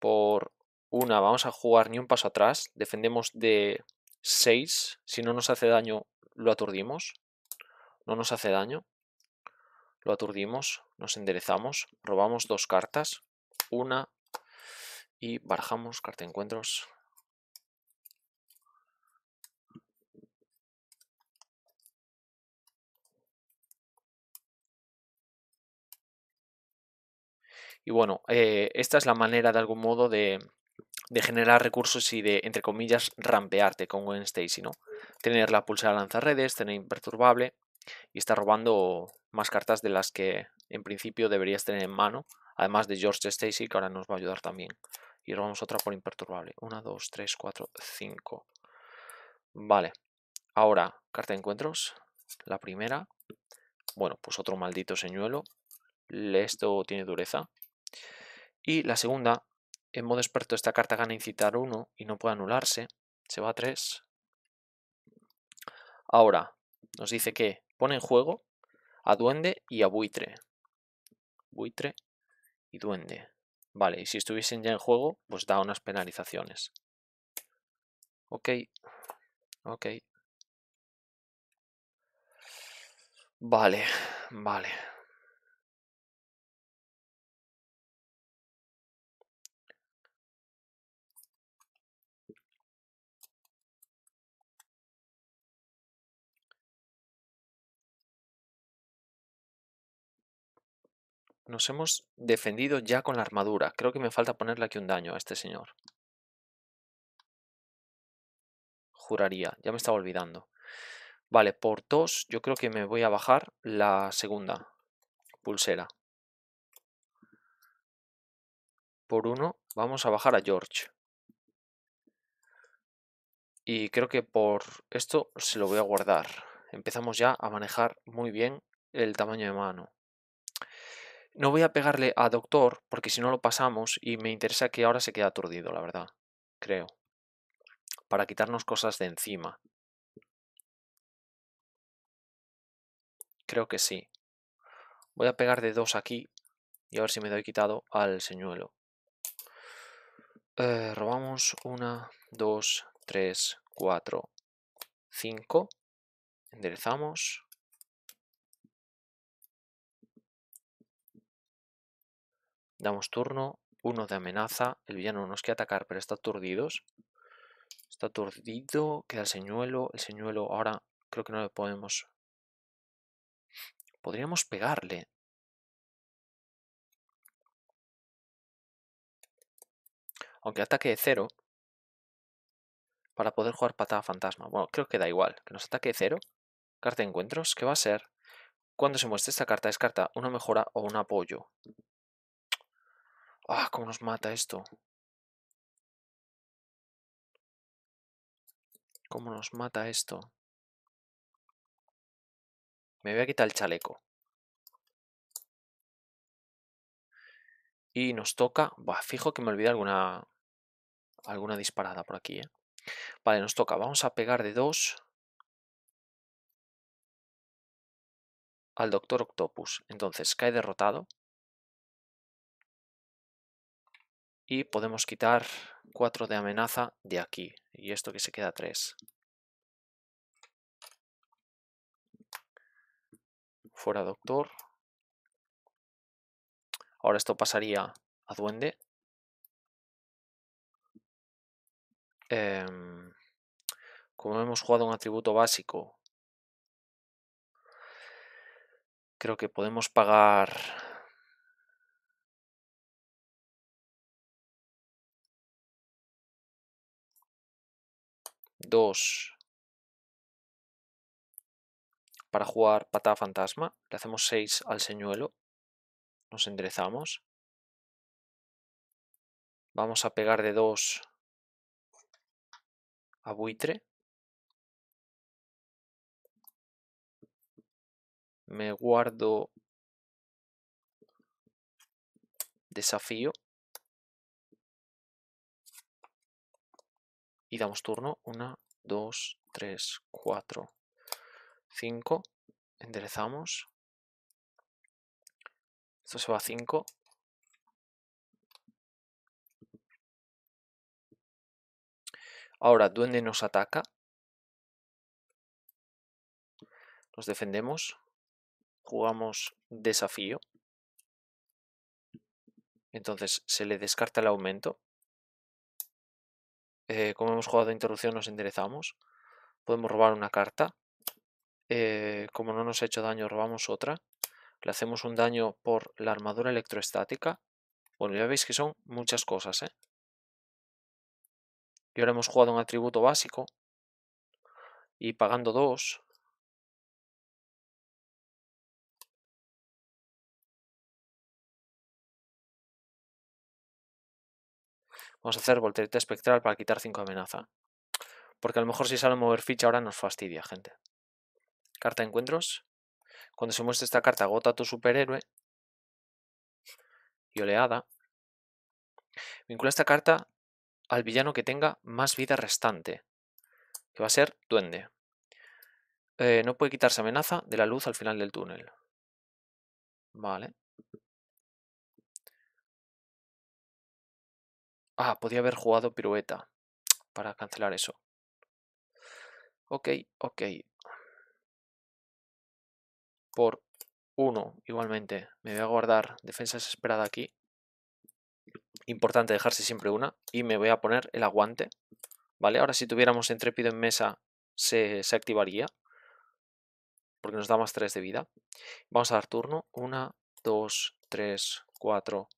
S1: por una, vamos a jugar ni un paso atrás, defendemos de 6, si no nos hace daño lo aturdimos, no nos hace daño, lo aturdimos, nos enderezamos, robamos dos cartas,
S2: una y barajamos carta de encuentros, Y bueno, eh,
S1: esta es la manera de algún modo de, generar recursos y de, entre comillas, rampearte con Gwen Stacy, ¿no? Tener la pulsera lanzarredes, tener imperturbable y estar robando más cartas de las que en principio deberías tener en mano, además de George Stacy, que ahora nos va a ayudar también. Y robamos otra por imperturbable. 1, 2, 3, 4, 5. Vale. Ahora, carta de encuentros. La primera. Bueno, pues otro maldito señuelo. Esto tiene dureza. Y la segunda, en modo experto esta carta gana incitar 1 y no puede anularse, se va a 3. Ahora, nos dice que pone en juego a duende y a buitre. Buitre y duende. Vale, y si estuviesen ya en juego, pues da unas penalizaciones.
S2: Ok, ok. Vale, vale. Nos hemos defendido ya con la armadura. Creo que me falta ponerle aquí un daño a este señor.
S1: Juraría, ya me estaba olvidando. Vale, por dos yo creo que me voy a bajar
S2: la segunda pulsera. Por uno vamos a bajar a George.
S1: Y creo que por esto se lo voy a guardar. Empezamos ya a manejar muy bien el tamaño de mano. No voy a pegarle a doctor, porque si no lo pasamos y me interesa que ahora se quede aturdido, la verdad. Creo. Para quitarnos
S2: cosas de encima. Creo que sí. Voy a pegar de dos aquí y a ver si me doy quitado al señuelo.
S1: Eh, robamos una, dos, tres,
S2: cuatro, cinco. Enderezamos. Damos turno,
S1: uno de amenaza, el villano nos quiere atacar pero está aturdidos. Está aturdido,
S2: queda el señuelo, el señuelo ahora creo que no le podemos... Podríamos pegarle. Aunque ataque de cero, para poder
S1: jugar patada fantasma. Bueno, creo que da igual, que nos ataque de cero. Carta de encuentros, ¿qué va a ser?
S2: Cuando se muestre esta carta, descarta una mejora o un apoyo. ¡Ah, cómo nos mata esto! ¿Cómo nos mata esto? Me voy a quitar el chaleco. Y nos toca... va fijo que me olvida alguna... Alguna disparada por aquí, ¿eh? Vale, nos toca. Vamos a pegar de dos... Al Doctor Octopus. Entonces, cae derrotado.
S1: y podemos quitar 4 de amenaza de aquí y esto que se queda
S2: 3. Fuera doctor. Ahora esto pasaría a duende. Em, como hemos jugado un atributo básico, creo que podemos pagar 2 para jugar patada fantasma. Le hacemos 6 al señuelo. Nos enderezamos. Vamos a pegar de dos a buitre. Me guardo desafío. y damos turno 1, 2, 3, 4, 5, enderezamos, esto se va a 5, ahora duende nos ataca, nos defendemos, jugamos desafío, entonces se
S1: le descarta el aumento, eh, como hemos jugado interrupción, nos enderezamos. Podemos robar una carta. Eh, como no nos ha hecho daño, robamos otra. Le hacemos un daño por la armadura electroestática. Bueno, ya veis que son
S2: muchas cosas, ¿eh? Y ahora hemos jugado un atributo básico. Y pagando dos. Vamos a hacer volterita espectral para quitar 5 amenaza. Porque a
S1: lo mejor si sale a mover ficha ahora nos fastidia, gente. Carta de encuentros. Cuando se muestre esta carta, agota a tu superhéroe. Y oleada. Vincula esta carta al villano que tenga más vida restante.
S2: Que va a ser Duende. Eh, no puede quitarse amenaza de la luz al final del túnel. Vale. Ah, podía haber jugado pirueta para cancelar eso. Ok, ok. Por
S1: uno, igualmente, me voy a guardar defensa esperada aquí. Importante dejarse siempre una. Y me voy a poner el aguante. Vale, ahora si tuviéramos entrépido en mesa, se, se activaría. Porque nos da más 3 de vida.
S2: Vamos a dar turno. Una, dos, tres, cuatro,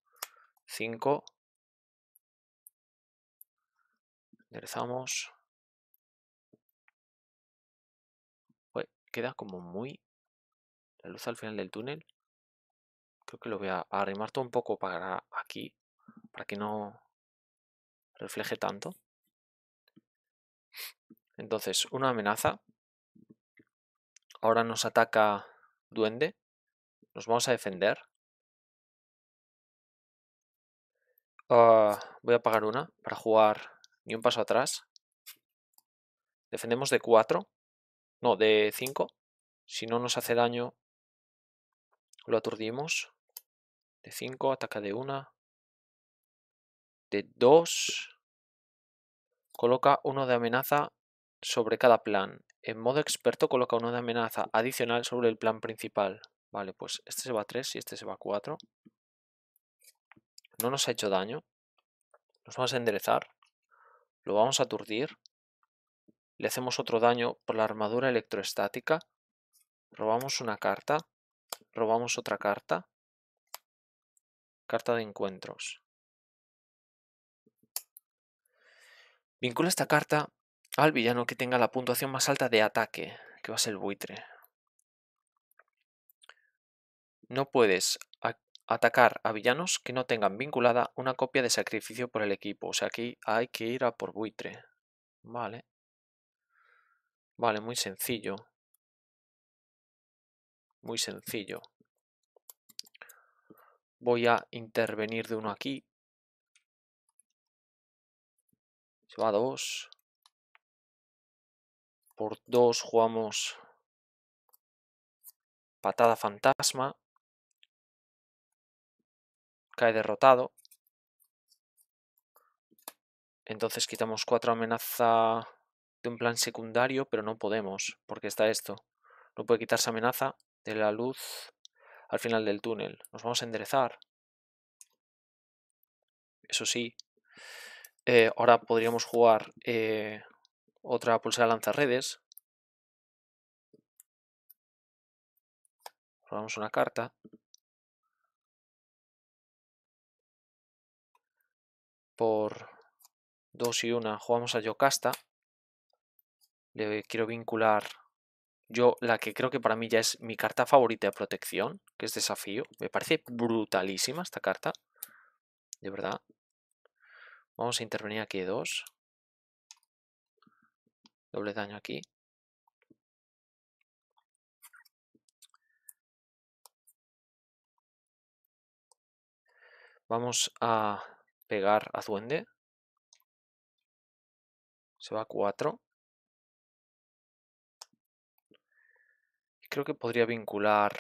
S2: cinco. enderezamos. queda como muy la luz al final del túnel. Creo que lo voy a arrimar todo un poco para aquí,
S1: para que no refleje tanto.
S2: Entonces, una amenaza. Ahora nos ataca duende. Nos vamos a defender. Ah, voy a apagar una para jugar y un paso atrás.
S1: Defendemos de 4. No, de 5. Si no nos hace daño,
S2: lo aturdimos. De 5, ataca de 1. De 2. Coloca uno de amenaza
S1: sobre cada plan. En modo experto coloca uno de amenaza adicional sobre el plan principal. Vale, pues este se va a 3 y este se va a 4. No nos ha hecho daño. Nos vamos a enderezar lo vamos a aturdir, le hacemos otro daño por la armadura electroestática, robamos una carta,
S2: robamos otra carta, carta de encuentros. Vincula esta carta al villano
S1: que tenga la puntuación más alta de ataque, que va a ser el buitre. No puedes atacar a villanos que no tengan vinculada una copia de sacrificio por el equipo. O sea, aquí hay que ir a por buitre. Vale. Vale, muy sencillo. Muy
S2: sencillo. Voy a intervenir de uno aquí. Se va dos. Por dos jugamos patada fantasma cae derrotado. Entonces quitamos cuatro amenaza de un
S1: plan secundario, pero no podemos, porque está esto. No puede quitarse amenaza de la luz al final del túnel. Nos vamos a enderezar. Eso sí. Eh, ahora podríamos jugar eh, otra
S2: pulsera redes, Robamos una carta. por 2 y una jugamos a Yocasta.
S1: Le quiero vincular yo la que creo que para mí ya es mi carta favorita de protección, que es desafío. Me parece brutalísima esta carta. De verdad.
S2: Vamos a intervenir aquí dos. Doble daño aquí. Vamos a pegar a zuende Se va a 4. Creo que podría vincular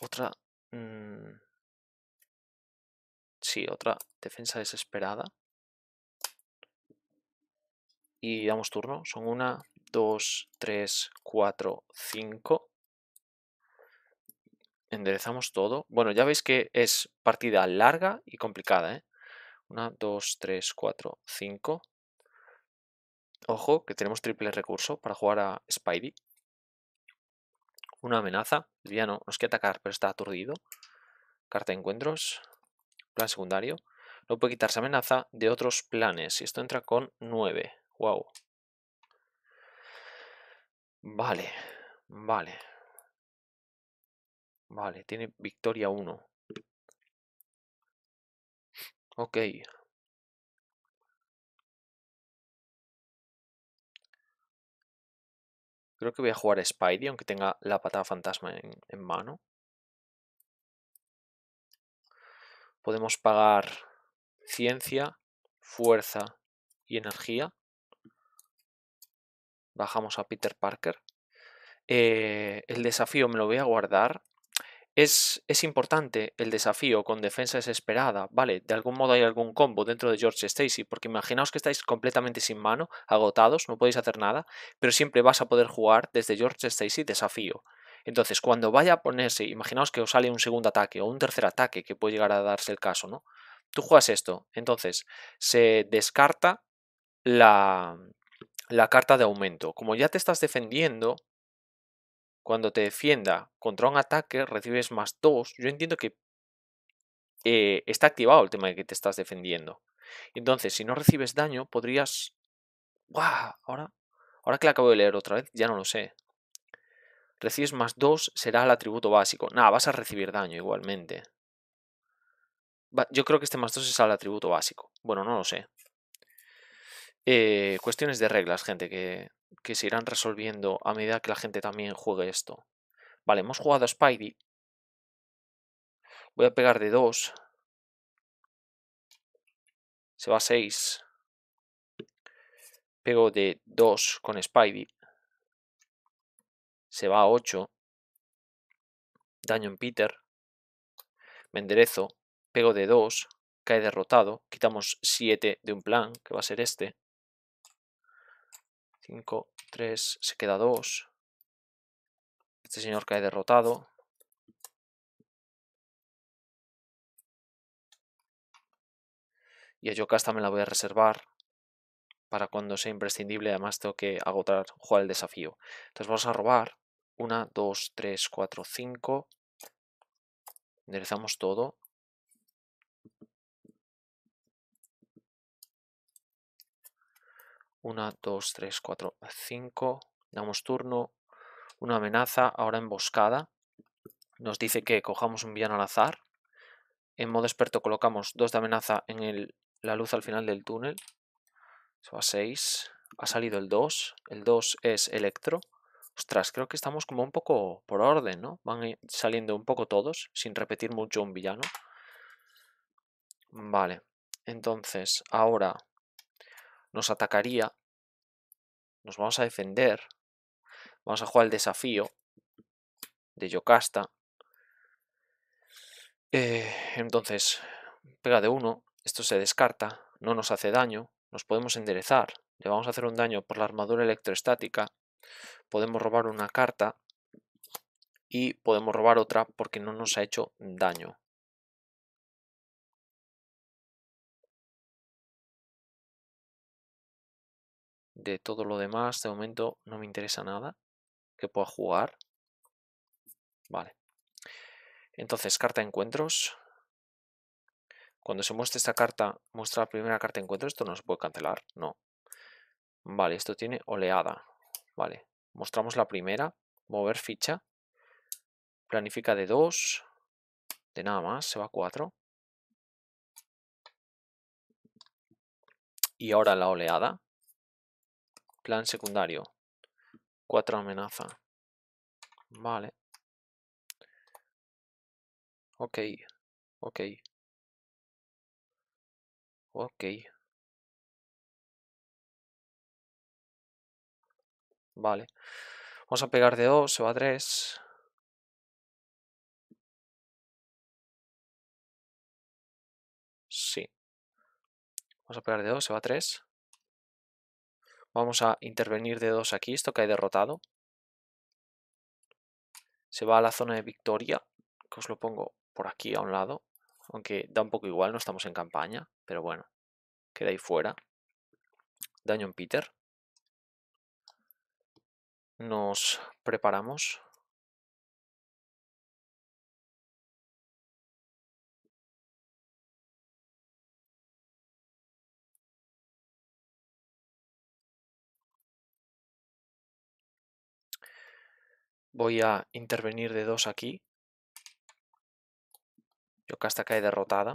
S2: otra... Mmm, sí, otra defensa desesperada.
S1: Y damos turno. Son 1, 2, 3, 4, 5 enderezamos todo. Bueno, ya veis que es partida larga y complicada. ¿eh? 1, 2, 3, 4, 5. Ojo, que tenemos triple recurso para jugar a Spidey. Una amenaza. El no, nos quiere atacar, pero está aturdido. Carta de encuentros. Plan secundario. No puede quitarse amenaza de otros planes. Y esto entra con
S2: 9. Wow. Vale, vale. Vale, tiene victoria 1. Ok. Creo que voy a jugar a Spidey, aunque tenga la patada fantasma en, mano.
S1: Podemos pagar ciencia, fuerza y energía. Bajamos a Peter Parker. Eh, el desafío me lo voy a guardar es, importante el desafío con defensa desesperada, ¿vale? De algún modo hay algún combo dentro de George Stacy, porque imaginaos que estáis completamente sin mano, agotados, no podéis hacer nada, pero siempre vas a poder jugar desde George Stacy desafío. Entonces, cuando vaya a ponerse, imaginaos que os sale un segundo ataque o un tercer ataque, que puede llegar a darse el caso, ¿no? Tú juegas esto, entonces se descarta la, la carta de aumento. Como ya te estás defendiendo, cuando te defienda contra un ataque recibes más 2, yo entiendo que eh, está activado el tema de que te estás defendiendo. Entonces, si no recibes daño, podrías... ¡Guau! Ahora, ahora que la acabo de leer otra vez, ya no lo sé. Recibes más 2 será el atributo básico. Nada, vas a recibir daño igualmente. yo creo que este más 2 es el atributo básico. Bueno, no lo sé. Eh, cuestiones de reglas, gente, que, que se irán resolviendo a medida que la gente también
S2: juegue esto. Vale, hemos jugado a Spidey. Voy a pegar de 2. Se va a 6. Pego de 2 con Spidey.
S1: Se va a 8. Daño en Peter. Me enderezo. Pego de 2. Cae derrotado. Quitamos 7 de un plan, que va a ser este.
S2: 5, 3, se queda 2. Este señor cae derrotado. Y a Yocasta me la voy a reservar
S1: para cuando sea imprescindible. Además tengo que agotar, jugar el desafío. Entonces vamos a robar.
S2: 1, 2, 3, 4, 5. Enderezamos todo. 1, 2, 3, 4, 5. Damos turno. Una
S1: amenaza, ahora emboscada. Nos dice que cojamos un villano al azar. En modo experto colocamos 2 de amenaza en la luz al final del túnel. Eso va 6. Ha salido el 2. El 2 es electro. Ostras, creo que estamos como un poco por orden, ¿no? Van eh, saliendo un poco todos, sin repetir mucho un villano. Vale, entonces ahora nos atacaría, nos vamos a defender, vamos a jugar el desafío de Yocasta. Eh, entonces, pega de uno, esto se descarta, no nos hace daño, nos podemos enderezar, le vamos a hacer un daño por la armadura electroestática, podemos robar una carta
S2: y podemos robar otra porque no nos ha hecho daño. De todo lo demás, de momento no me interesa nada que pueda jugar.
S1: Vale. Entonces, carta de encuentros. Cuando se muestre esta carta, muestra la primera carta de encuentro. Esto no se puede cancelar, no. Vale, esto tiene oleada. Vale, mostramos la primera.
S2: Mover ficha. Planifica de 2. De nada más, se va a 4. Y ahora la oleada. Plan secundario. Cuatro amenaza, Vale. Ok. Ok. Ok. Vale. Vamos a pegar de dos, se va a tres Sí. Vamos a pegar de dos, se va a tres Vamos a intervenir de dos aquí, esto que hay derrotado.
S1: Se va a la zona de victoria, que os lo pongo por aquí a un lado. Aunque da un poco igual, no estamos en campaña, pero bueno, queda ahí fuera.
S2: Daño en Peter. Nos preparamos Voy a intervenir de dos aquí. Yo Yocasta cae derrotada.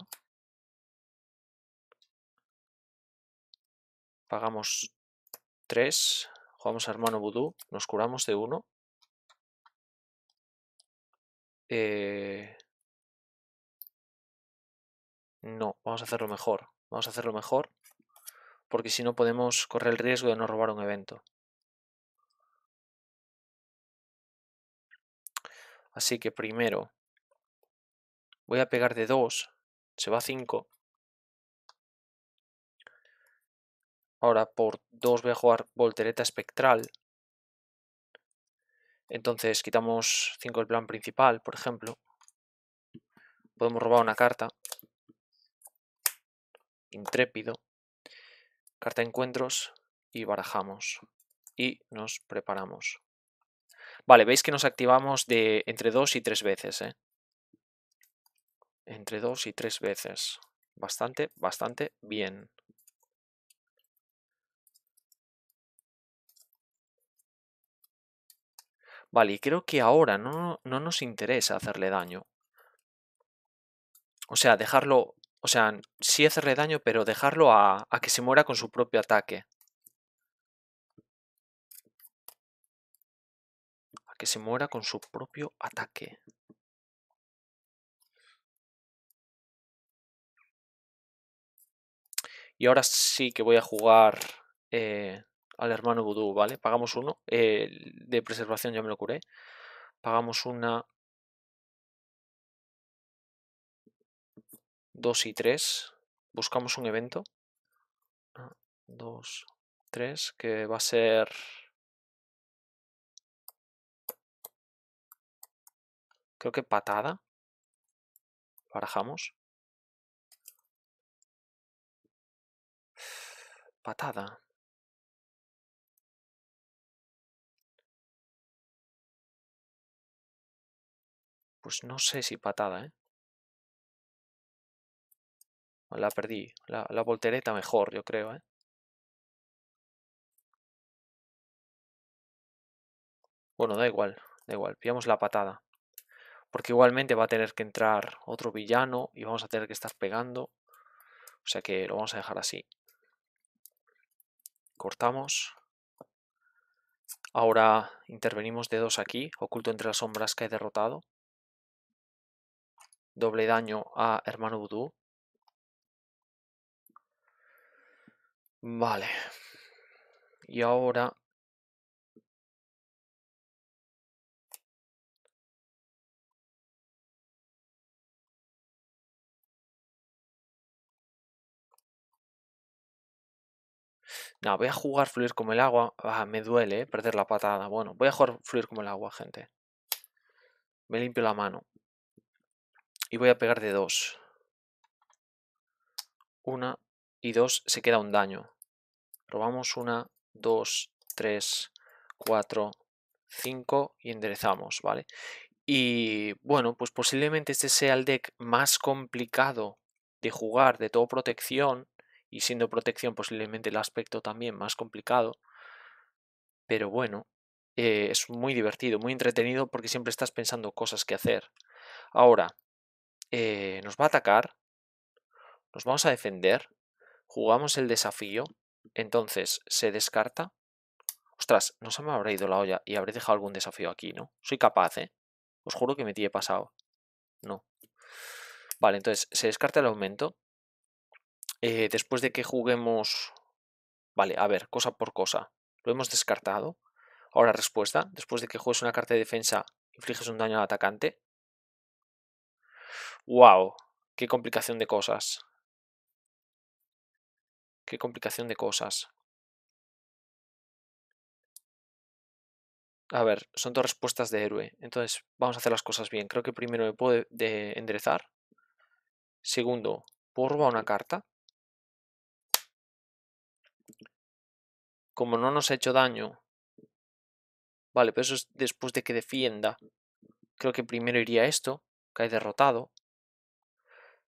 S2: Pagamos 3. Jugamos a hermano vudú. Nos curamos de uno. Eh, no, vamos a hacerlo mejor. Vamos a hacerlo mejor. Porque si no podemos correr el riesgo de no robar un evento. Así que primero voy a pegar de 2, se va a 5. Ahora por 2 voy a jugar voltereta espectral. Entonces
S1: quitamos 5 del plan principal, por ejemplo. Podemos robar una carta. Intrépido. Carta encuentros y barajamos. Y nos preparamos. Vale, veis que nos activamos de entre dos y tres veces. ¿eh? Entre dos
S2: y tres veces. Bastante, bastante bien. Vale, y creo que ahora no, nos interesa hacerle daño. O
S1: sea, dejarlo... O sea, sí hacerle daño, pero dejarlo a que se muera con su propio ataque.
S2: que se muera con su propio ataque. Y ahora sí que voy a jugar
S1: eh, al hermano Voodoo, ¿vale? Pagamos uno. de preservación ya me lo curé.
S2: Pagamos una. Dos y tres. Buscamos un evento. Ah, dos, tres. Que va a ser Creo que patada. Barajamos. Patada. Pues no sé si patada, ¿eh? La perdí. La, voltereta mejor, yo creo, ¿eh? Bueno, da igual,
S1: da igual. Pillamos la patada. Porque igualmente va a tener que entrar otro villano y vamos a tener que estar pegando. O sea que lo vamos a dejar así. Cortamos. Ahora intervenimos de dos aquí. Oculto entre las sombras que he derrotado. Doble daño a hermano
S2: Vudú. Vale. Y ahora No, voy a jugar fluir como el agua. Ah, me duele ¿eh? perder la patada. Bueno, voy a jugar fluir como el agua, gente.
S1: Me limpio la mano. Y voy a pegar de dos. Una y dos. Se queda un daño. Robamos una, dos, tres, cuatro, cinco y enderezamos, ¿vale? Y bueno, pues posiblemente este sea el deck más complicado de jugar de todo protección y siendo protección posiblemente el aspecto también más complicado. Pero bueno, eh, es muy divertido, muy entretenido porque siempre estás pensando cosas que hacer. Ahora, eh, nos va a atacar, nos vamos a defender, jugamos el desafío, entonces se descarta. Ostras, no se me habrá ido la olla y habré dejado algún desafío aquí, ¿no? Soy capaz, ¿eh? Os juro que me tiene pasado. No. Vale, entonces se descarta el aumento, eh, después de que juguemos... Vale, a ver, cosa por cosa. Lo hemos descartado. Ahora respuesta. Después de que juegues una carta de defensa, infliges un daño al atacante. ¡Wow! ¡Qué
S2: complicación de cosas! ¡Qué complicación de cosas! A ver, son dos respuestas de héroe. Entonces, vamos a hacer las cosas bien. Creo que primero me puedo enderezar. Segundo, puedo robar una carta. como no nos ha hecho daño. Vale, pero eso es después de que
S1: defienda. Creo que primero iría esto, Cae derrotado.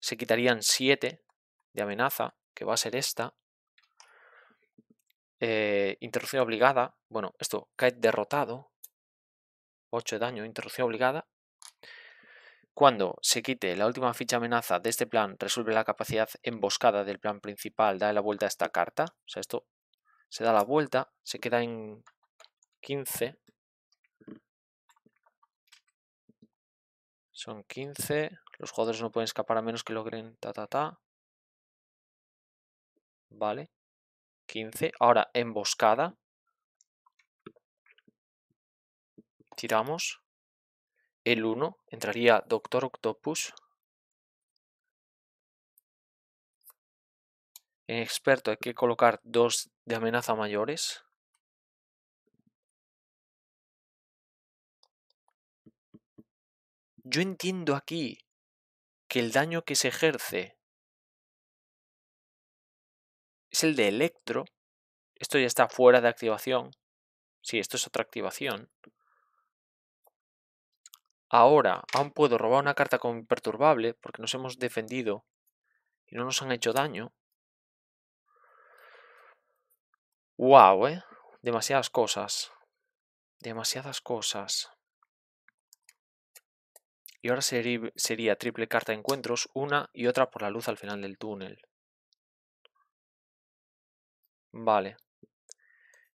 S1: Se quitarían 7 de amenaza, que va a ser esta. Eh, interrupción obligada. Bueno, esto cae derrotado. 8 de daño, interrupción obligada. Cuando se quite la última ficha amenaza de este plan, resuelve la capacidad emboscada del plan principal, da la vuelta a esta carta. O sea, esto se da la vuelta, se queda en 15.
S2: Son 15. Los jugadores no pueden escapar a menos que logren ta ta ta. Vale. 15. Ahora emboscada. Tiramos. El 1. Entraría Doctor Octopus. En experto hay que colocar dos de amenaza mayores. Yo entiendo aquí que el daño que se ejerce es el de electro. Esto ya está fuera de activación. Sí, esto es otra activación.
S1: Ahora aún puedo robar una carta como imperturbable porque nos hemos defendido y no nos han hecho daño. Wow, ¿eh? Demasiadas cosas. Demasiadas cosas. Y ahora sería triple carta de encuentros, una y otra por la luz al final del túnel. Vale.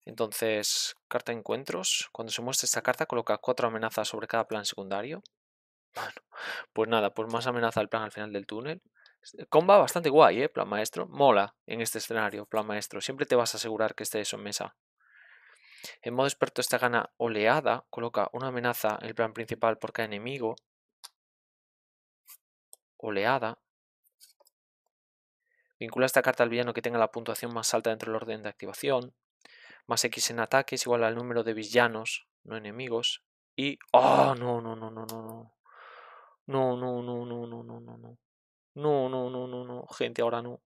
S1: Entonces, carta de encuentros. Cuando se muestre esta carta, coloca cuatro amenazas sobre cada plan secundario. Bueno, pues nada, pues más amenaza al plan al final del túnel. Comba bastante guay, ¿eh? Plan maestro. Mola en este escenario, plan maestro. Siempre te vas a asegurar que esté eso en mesa. En modo experto esta gana oleada, coloca una amenaza en el plan principal por cada enemigo. Oleada. Vincula esta carta al villano que tenga la puntuación más alta dentro del orden de activación. Más X en ataques igual al número de villanos, no enemigos. Y... ¡Oh, no, no, no, no, no! No, no, no, no, no, no, no, no. No, no, no, no, no, gente, ahora no.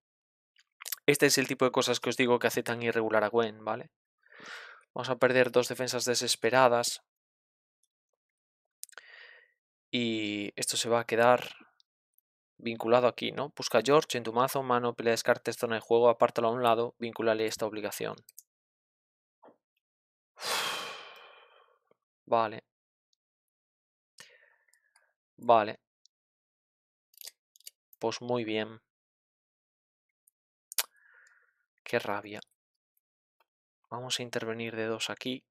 S1: Este es el tipo de cosas que os digo que hace tan irregular a Gwen, ¿vale? Vamos a perder dos defensas desesperadas. Y esto se va a quedar vinculado aquí, ¿no? Busca a George en tu mazo, mano, pelea, esto zona de juego, apártalo a un lado, vínculale esta obligación.
S2: vale. Vale. Pues muy bien. Qué rabia. Vamos a intervenir de dos aquí.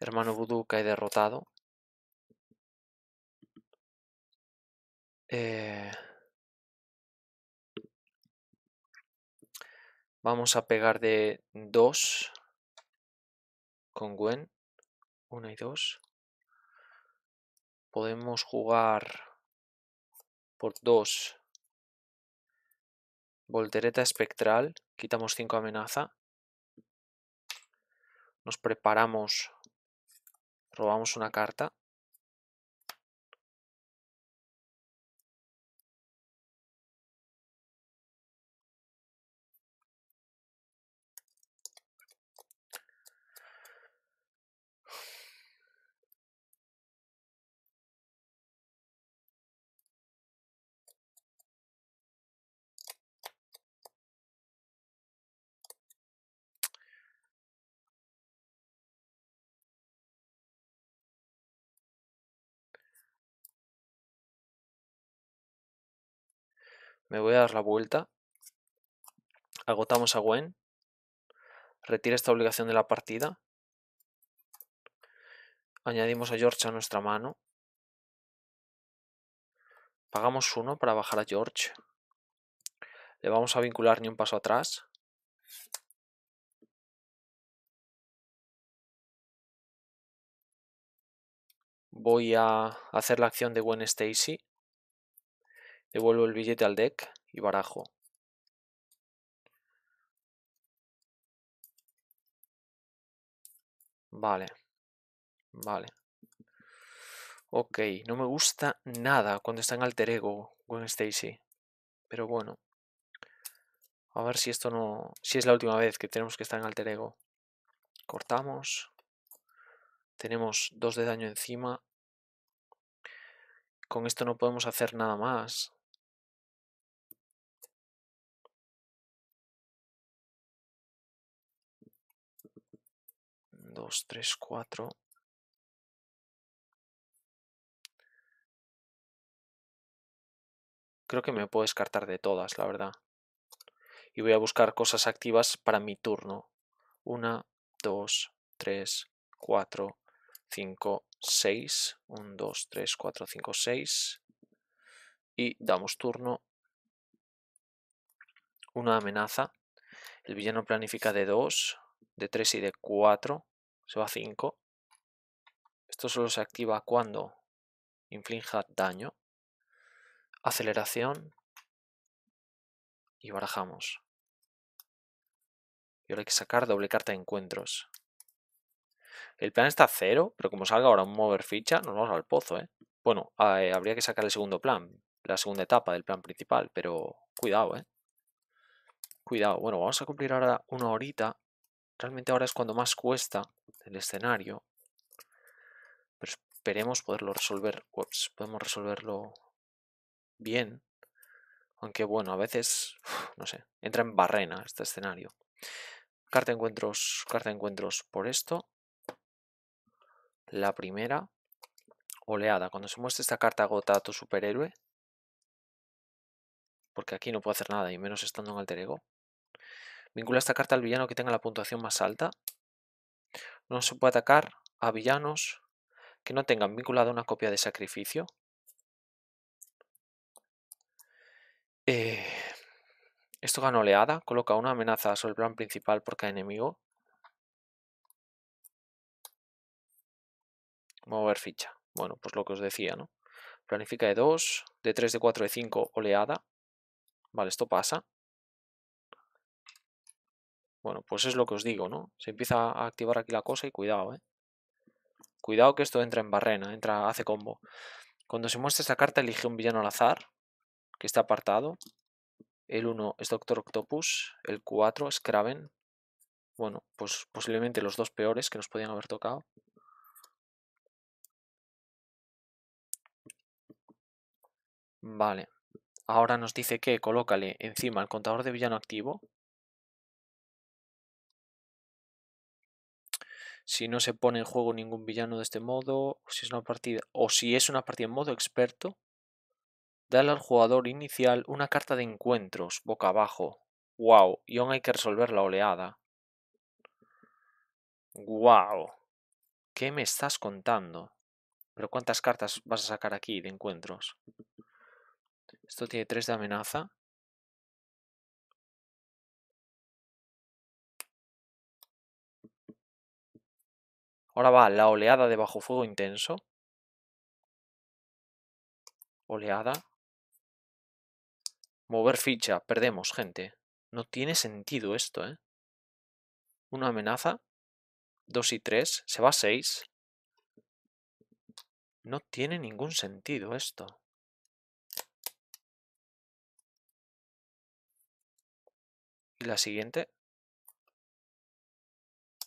S2: Hermano Vudú cae derrotado. Eh. Vamos a pegar de dos. con Gwen. Una y dos. Podemos jugar por
S1: 2. Voltereta espectral, quitamos 5 amenaza.
S2: Nos preparamos, robamos una carta. Me voy a dar la vuelta. Agotamos a Gwen.
S1: Retira esta obligación de la partida. Añadimos a George a nuestra mano. Pagamos uno para
S2: bajar a George. Le vamos a vincular ni un paso atrás. Voy a hacer la acción de Gwen Stacy. Devuelvo el billete al deck y barajo. Vale. Vale.
S1: Ok, no me gusta nada cuando está en alter ego Gwen Stacy. Pero bueno. A ver si esto no... Si es la última vez que tenemos que estar en alter ego. Cortamos. Tenemos dos
S2: de daño encima. Con esto no podemos hacer nada más. 2, 3, 4. Creo que me puedo descartar de todas, la verdad. Y voy a buscar cosas activas para mi
S1: turno. 1, 2, 3, 4, 5, 6. 1, 2, 3, 4, 5, 6. Y damos turno. Una amenaza. El villano planifica de 2, de 3 y de 4 se va a 5.
S2: Esto solo se activa cuando inflinja daño. Aceleración. Y barajamos.
S1: Y ahora hay que sacar doble carta de encuentros. El plan está a cero, pero como salga ahora un mover ficha, nos vamos al pozo, ¿eh? Bueno, ah, eh, habría que sacar el segundo plan, la segunda etapa del plan principal, pero cuidado, ¿eh? Cuidado. Bueno, vamos a cumplir ahora una horita. Realmente ahora es cuando más cuesta el escenario, pero esperemos poderlo resolver, ups, podemos resolverlo bien, aunque bueno, a veces, no sé, entra en barrena este escenario. Carta encuentros, carta encuentros por esto. La primera, oleada. Cuando se muestre esta carta agota a tu superhéroe, porque aquí no puedo hacer nada, y menos estando en alter ego. Vincula esta carta al villano que tenga la puntuación más alta no se puede atacar a villanos que no tengan vinculada una copia de sacrificio. Eh, esto gana oleada, coloca una amenaza sobre el plan principal por cada enemigo. Mover ficha. Bueno, pues lo que os decía, ¿no? Planifica de 2, de 3, de 4, de 5, oleada. Vale, esto pasa. Bueno, pues es lo que os digo, ¿no? Se empieza a activar aquí la cosa y cuidado, ¿eh? Cuidado que esto entra en barrena, entra, hace combo. Cuando se muestra esta carta, elige un villano al azar, que está apartado. El 1 es Doctor Octopus, el 4 es Kraven.
S2: Bueno, pues posiblemente los dos peores que nos podían haber tocado. Vale. Ahora nos dice que colócale encima el contador de villano activo,
S1: si no se pone en juego ningún villano de este modo, o si es una partida, o si es una partida en modo experto, dale al jugador inicial una carta de encuentros boca abajo. ¡Guau! y aún hay que resolver la oleada. Wow, ¿qué me estás contando?
S2: Pero ¿cuántas cartas vas a sacar aquí de encuentros? Esto tiene 3 de amenaza. Ahora va la oleada de bajo fuego intenso. Oleada. Mover ficha. Perdemos, gente. No tiene sentido esto, ¿eh? Una amenaza. Dos y tres. Se va seis. No tiene ningún sentido esto. ¿Y la siguiente?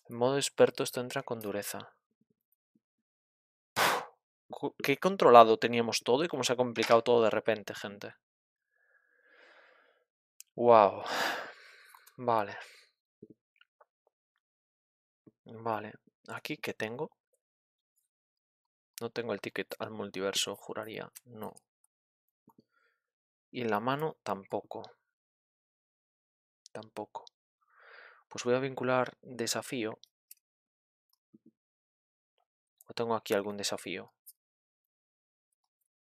S2: En modo experto esto entra con dureza.
S1: qué controlado teníamos todo y cómo se ha complicado todo de repente, gente.
S2: Wow. Vale. Vale. ¿Aquí qué tengo? No tengo el ticket al multiverso, juraría. No. Y en la mano tampoco. Tampoco. Pues voy a vincular desafío. ¿O tengo aquí algún desafío?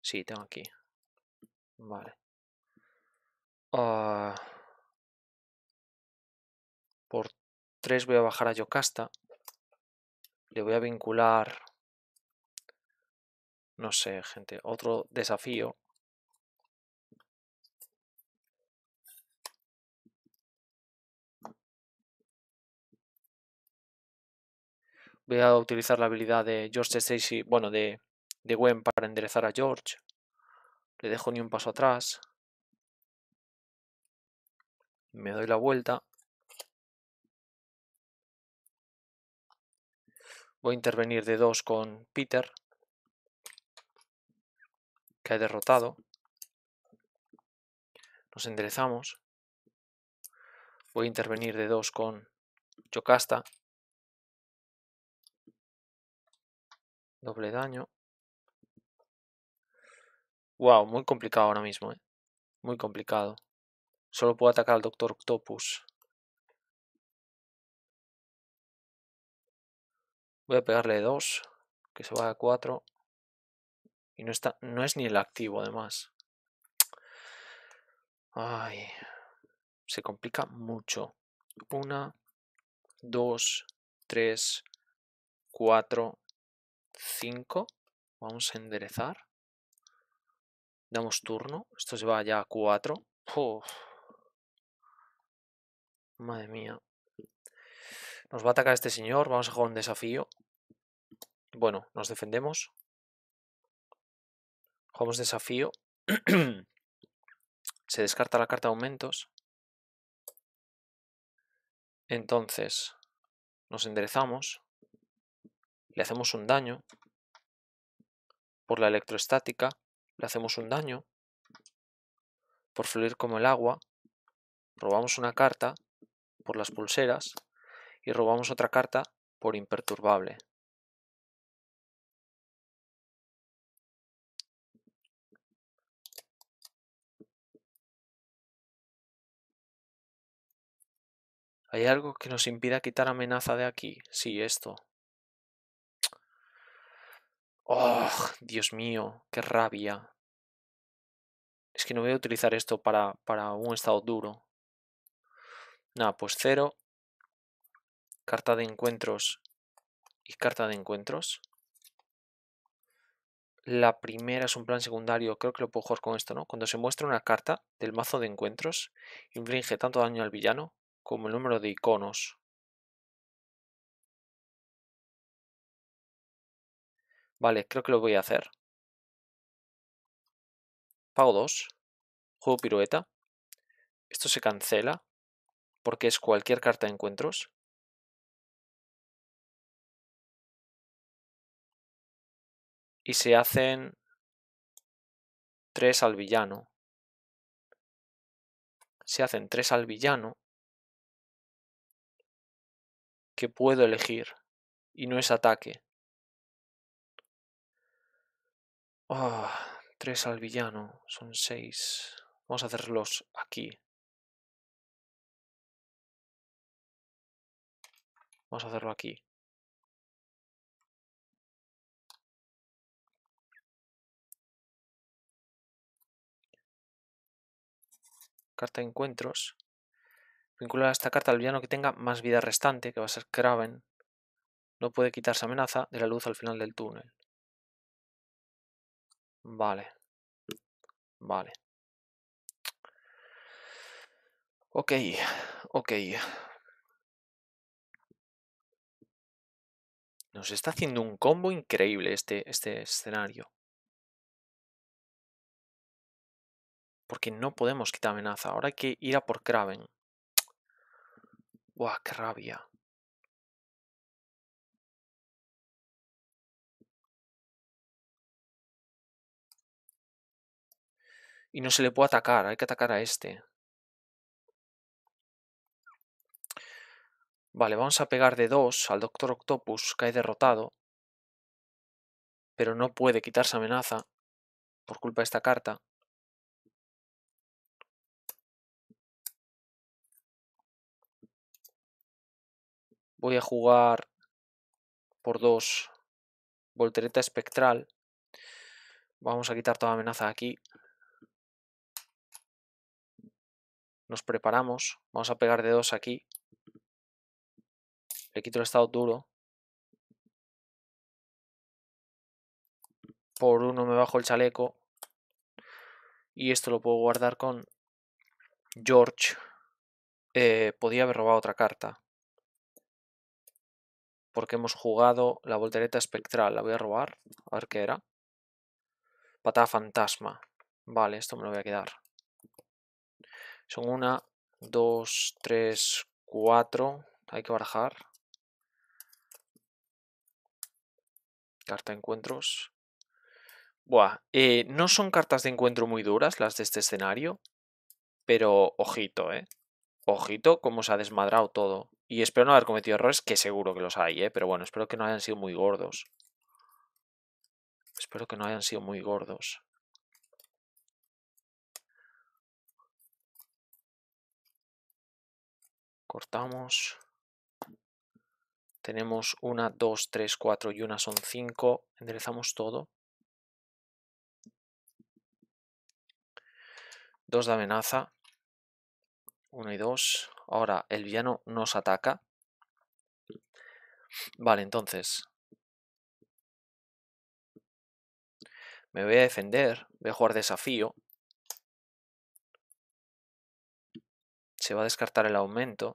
S2: Sí, tengo aquí. Vale. Ah. por 3 voy a bajar a Yocasta. Le voy a vincular, no sé, gente, otro desafío. Voy a utilizar la habilidad de George Stacy,
S1: bueno, de, de Gwen para enderezar a George. Le dejo ni un paso atrás.
S2: Me doy la vuelta. Voy a intervenir de dos con Peter, que ha derrotado. Nos enderezamos. Voy a intervenir de dos con Yocasta, Doble daño. Wow, muy complicado ahora mismo, ¿eh? Muy complicado. Solo puedo atacar al Doctor Octopus. Voy a pegarle dos, que se va a cuatro. Y no está, no es ni el activo, además.
S1: Ay, se complica mucho. Una, dos, tres, cuatro, 5, vamos a enderezar, damos turno, esto se va ya a 4, madre mía, nos va a atacar este señor, vamos a jugar un desafío, bueno, nos
S2: defendemos, jugamos desafío, se descarta la carta de aumentos,
S1: entonces nos enderezamos, le hacemos un daño. Por la electrostática le hacemos un daño. Por fluir como el agua, robamos una carta por las pulseras
S2: y robamos otra carta por imperturbable. ¿Hay algo que nos impida quitar amenaza de aquí? Sí, esto.
S1: ¡Oh, Dios mío! ¡Qué rabia! Es que no voy a utilizar esto para, un estado duro. Nada, pues cero. Carta de encuentros y carta de encuentros. La primera es un plan secundario, creo que lo puedo jugar con esto, ¿no? Cuando se muestra una
S2: carta del mazo de encuentros, inflige tanto daño al villano como el número de iconos Vale, creo que lo voy a hacer. Pago 2. Juego pirueta. Esto se cancela porque es cualquier carta de encuentros. Y se hacen 3 al villano. Se hacen 3 al villano que puedo elegir y no es ataque. Ah, tres al villano, son seis. Vamos a hacerlos aquí. Vamos a hacerlo aquí. Carta de encuentros. Vincular esta carta al villano que tenga más vida restante, que va a ser Kraven. No puede quitarse amenaza de la luz al final del túnel. Vale. Vale. Ok, ok. Nos está haciendo un combo increíble este, este escenario. Porque no podemos quitar amenaza. Ahora hay que ir a por Kraven. Buah, qué rabia. Y no se le puede atacar, hay que atacar a este. Vale, vamos a pegar de 2 al Doctor Octopus, que hay derrotado. Pero no puede quitarse amenaza por culpa de esta carta. Voy a jugar por dos Voltereta
S1: Espectral. Vamos a quitar toda amenaza aquí.
S2: nos preparamos, vamos a pegar de dos aquí, le quito el estado duro, por uno me bajo el chaleco y esto lo puedo guardar
S1: con George, eh, podía haber robado otra carta. Porque hemos jugado la voltereta espectral. La voy a robar. A ver qué era. Patada fantasma. Vale, esto me lo voy a quedar. Son una, dos, tres, cuatro. Hay que barajar. Carta de encuentros. Buah, eh, no son cartas de encuentro muy duras las de este escenario, pero ojito, ¿eh? Ojito cómo se ha desmadrado todo. Y espero no haber cometido errores, que seguro que los hay, ¿eh? Pero bueno, espero que no hayan sido muy gordos.
S2: Espero que no hayan sido muy gordos. cortamos.
S1: Tenemos una, dos, tres, cuatro y una son cinco. Enderezamos todo. Dos de amenaza. Uno y dos. Ahora el villano nos ataca.
S2: Vale, entonces. Me voy a defender. Voy a jugar desafío. se va a descartar el aumento.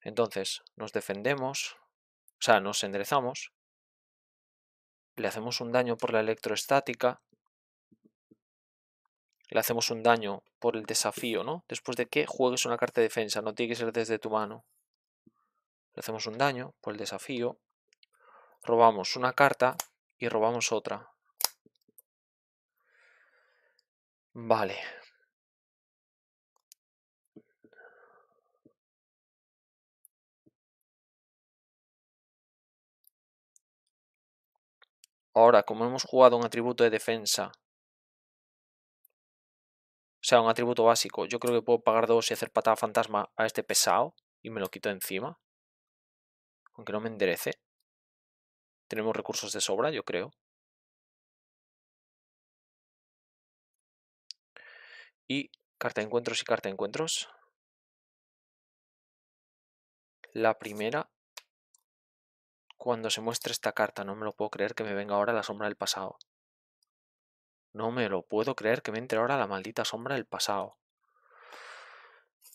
S2: Entonces nos defendemos, o sea, nos enderezamos,
S1: le hacemos un daño por la electroestática, le hacemos un daño por el desafío, ¿no? Después de que juegues una carta de defensa, no tiene que ser desde tu mano. Le hacemos un daño por el desafío, robamos
S2: una carta y robamos otra. Vale, Ahora, como hemos jugado un atributo de defensa,
S1: o sea, un atributo básico, yo creo que puedo pagar dos y hacer patada fantasma a este pesado
S2: y me lo quito encima. Aunque no me enderece. Tenemos recursos de sobra, yo creo. Y carta de encuentros y carta de encuentros. La primera cuando se muestre esta carta,
S1: no me lo puedo creer que me venga ahora la sombra del pasado. No me lo puedo creer que me entre ahora la maldita sombra del pasado.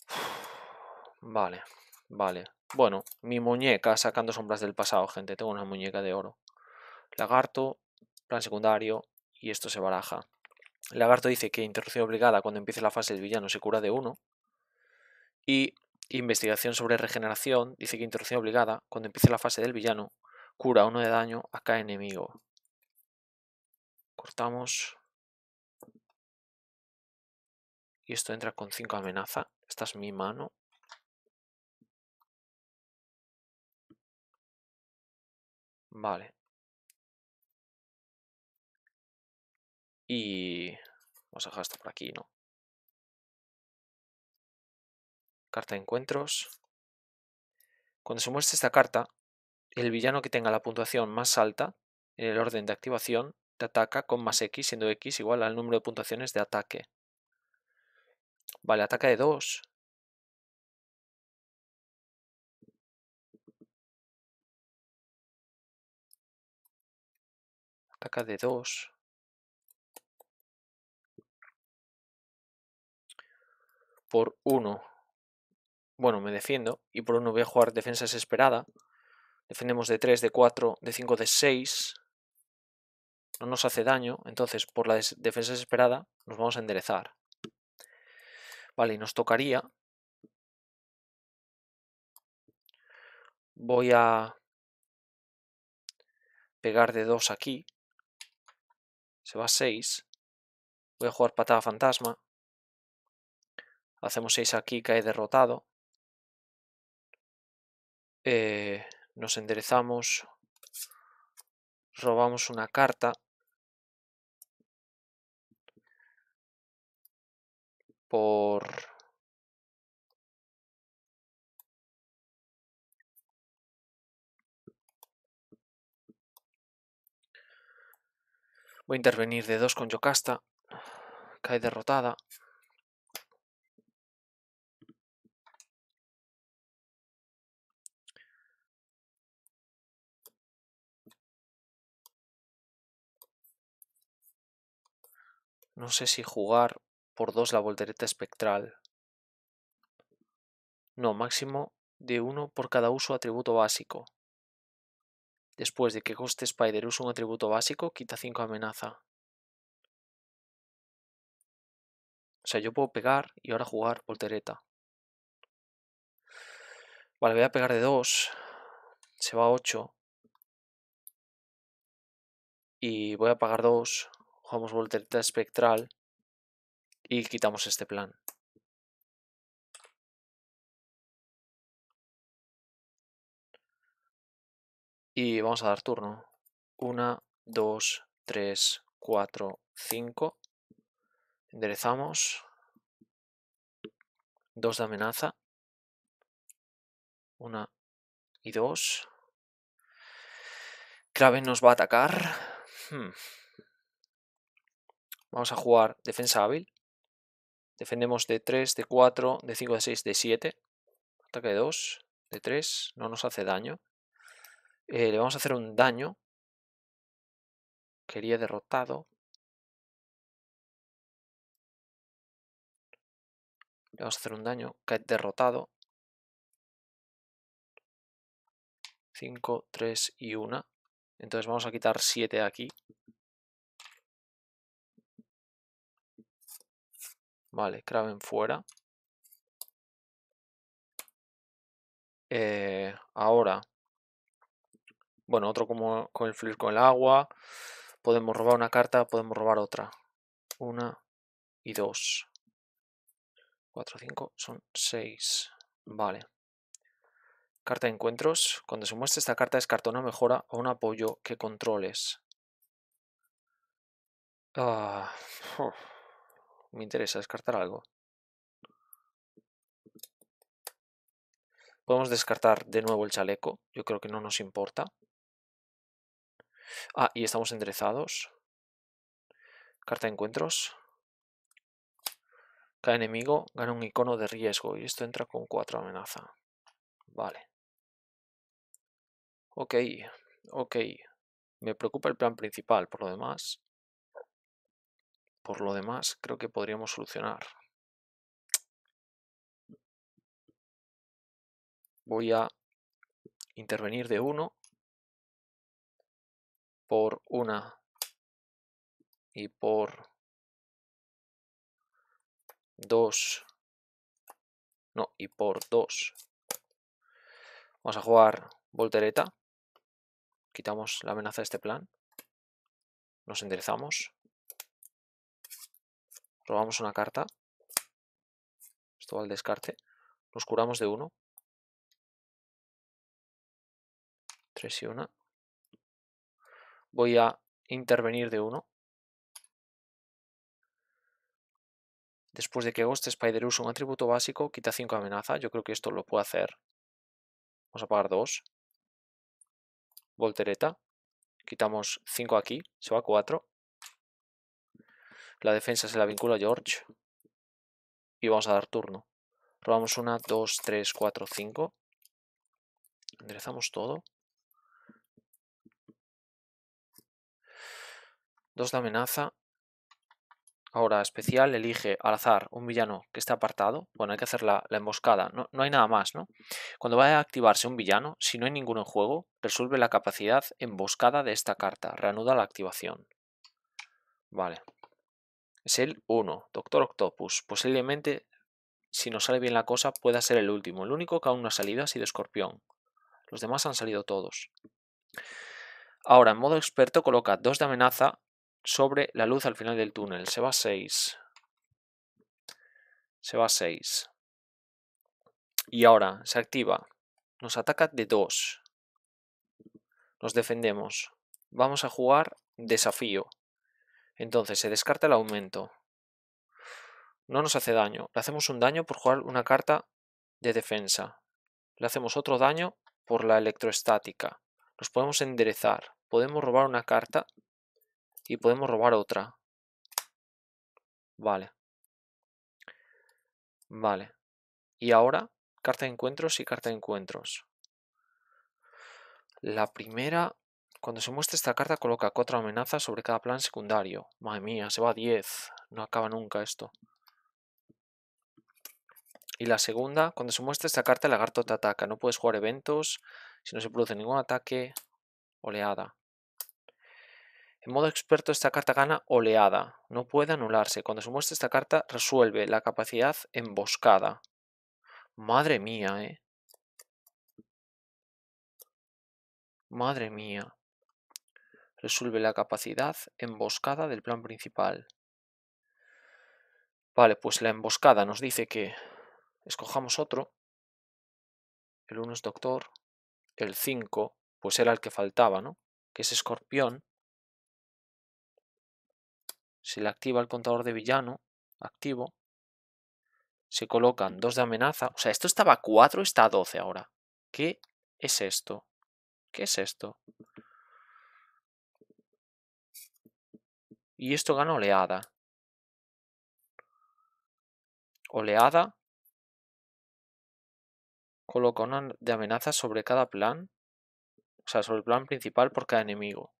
S1: Vale, vale. Bueno, mi muñeca sacando sombras del pasado, gente. Tengo una muñeca de oro. Lagarto, plan secundario, y esto se baraja. lagarto dice que interrupción obligada cuando empiece la fase del villano se cura de uno. Y Investigación sobre regeneración dice que interrupción obligada, cuando empiece la fase del villano, cura uno de daño
S2: a cada enemigo. Cortamos. Y esto entra con 5 amenaza. Esta es mi mano. Vale. Y vamos a dejar esto por aquí, ¿no? Carta de encuentros. Cuando se muestre esta carta, el villano que tenga la puntuación más
S1: alta en el orden de activación te ataca con más X, siendo X igual al número de puntuaciones de
S2: ataque. Vale, ataca de 2. Ataca de 2. Por 1 bueno, me
S1: defiendo y por uno voy a jugar defensa desesperada. Defendemos de 3, de 4, de 5, de 6. No nos hace daño, entonces por la defensa desesperada nos
S2: vamos a enderezar. Vale, y nos tocaría... Voy a pegar de 2 aquí. Se va a 6. Voy a jugar
S1: patada fantasma. Hacemos 6 aquí, cae derrotado.
S2: Eh, nos enderezamos, robamos una carta, por Voy a intervenir de dos con Yocasta. Cae derrotada. No sé si jugar por dos la voltereta espectral. No,
S1: máximo de 1 por cada uso atributo básico. Después de que coste
S2: Spider usa un atributo básico, quita 5 amenaza. O sea, yo puedo pegar y ahora jugar voltereta.
S1: Vale, voy a pegar de 2. Se va a 8.
S2: Y voy a pagar 2. Jugamos voltereta espectral y quitamos este plan. Y vamos a dar turno. 1, 2, 3, 4, 5. Enderezamos. 2 de amenaza. 1 y 2. Kraven
S1: nos va a atacar. Hmm. Vamos a jugar defensa hábil. Defendemos de 3, de 4, de 5, de 6, de 7. Ataque
S2: de 2, de 3. No nos hace daño. Eh, le vamos a hacer un daño. Quería derrotado. Le vamos a hacer un daño. Cae derrotado. 5, 3 y 1. Entonces vamos a quitar 7 aquí Vale, Craven fuera. Eh, ahora, bueno, otro como con el
S1: fluir con el agua. Podemos robar una carta, podemos robar otra. Una y dos. Cuatro, cinco, son seis. Vale. Carta de encuentros. Cuando se muestre esta carta, descarta una mejora o un apoyo que
S2: controles. Ah, me interesa descartar algo.
S1: Podemos descartar de nuevo el chaleco. Yo creo que no nos importa. Ah, y estamos enderezados. Carta de encuentros. Cada enemigo gana un icono de riesgo y esto entra con cuatro amenaza.
S2: Vale. Ok, ok. Me preocupa el plan principal, por lo demás. Por lo demás, creo que podríamos solucionar. Voy a intervenir de uno. por una. y por Dos. no, y por dos. vamos a jugar voltereta quitamos la amenaza de este plan nos enderezamos Robamos una carta. Esto va al descarte. Nos curamos de uno. 3 y una. Voy a intervenir de uno.
S1: Después de que Ghost este Spider use un atributo básico, quita 5 amenaza. Yo creo que esto lo puedo hacer. Vamos a pagar dos. Voltereta. Quitamos cinco aquí. Se va a 4. La defensa se la vincula a George. Y vamos a dar turno. Robamos una, dos, tres, cuatro,
S2: cinco. Enderezamos todo. Dos de amenaza. Ahora especial,
S1: elige al azar un villano que esté apartado. Bueno, hay que hacer la, emboscada. No, no, hay nada más, ¿no? Cuando vaya a activarse un villano, si no hay ninguno en juego, resuelve la capacidad emboscada de esta carta. Reanuda la activación. Vale. Es el 1, Doctor Octopus. Posiblemente, si nos sale bien la cosa, pueda ser el último. El único que aún no ha salido ha sido Escorpión. Los demás han salido todos. Ahora, en modo experto, coloca 2 de amenaza sobre la luz al final del túnel. Se va 6. Se va 6. Y ahora, se activa. Nos ataca de 2. Nos defendemos. Vamos a jugar desafío. Entonces se descarta el aumento. No nos hace daño. Le hacemos un daño por jugar una carta de defensa. Le hacemos otro daño por la electroestática. Nos podemos enderezar. Podemos
S2: robar una carta y podemos robar otra. Vale. Vale. Y ahora, carta de encuentros
S1: y carta de encuentros. La primera cuando se muestra esta carta coloca cuatro amenazas sobre cada plan secundario. Madre mía, se va a 10. No acaba nunca esto. Y la segunda, cuando se muestra esta carta el lagarto te ataca. No puedes jugar eventos si no se produce ningún ataque. Oleada. En modo experto esta carta gana oleada. No puede anularse. Cuando se muestra
S2: esta carta resuelve la capacidad emboscada. Madre mía, eh. Madre mía resuelve la capacidad emboscada del plan principal.
S1: Vale, pues la emboscada nos dice que escojamos otro. El 1 es doctor. El 5, pues era el que faltaba, ¿no? Que es escorpión. Se le activa el contador de villano, activo. Se colocan dos de amenaza. O sea, esto estaba a 4, está a
S2: 12 ahora. ¿Qué es esto? ¿Qué es esto? Y esto gana oleada. Oleada.
S1: Coloca una de amenaza sobre cada plan. O sea, sobre el plan principal por cada enemigo.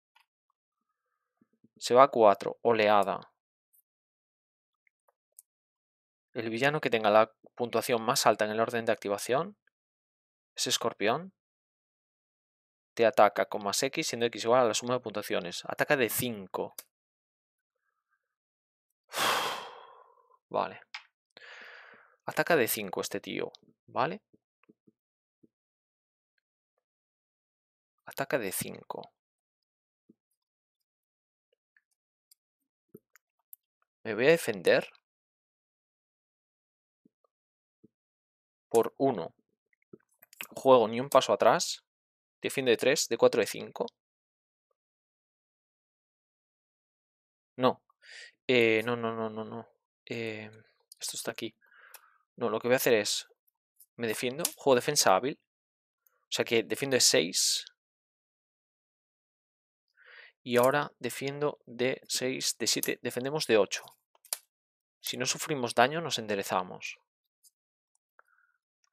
S1: Se va a 4. Oleada. El villano que tenga la puntuación más alta en el orden de activación es escorpión. Te ataca con más X siendo X igual a la suma de puntuaciones. Ataca de 5.
S2: Vale. Ataca de 5 este tío, ¿vale? Ataca de 5. Me voy a defender por 1. Juego ni un paso atrás. Defiendo de 3, de 4, de 5. No. Eh, no, no, no, no, no.
S1: Eh, esto está aquí. No, lo que voy a hacer es... Me defiendo. Juego defensa hábil. O sea que defiendo de 6. Y ahora defiendo de 6, de 7. Defendemos de 8. Si no sufrimos daño nos enderezamos.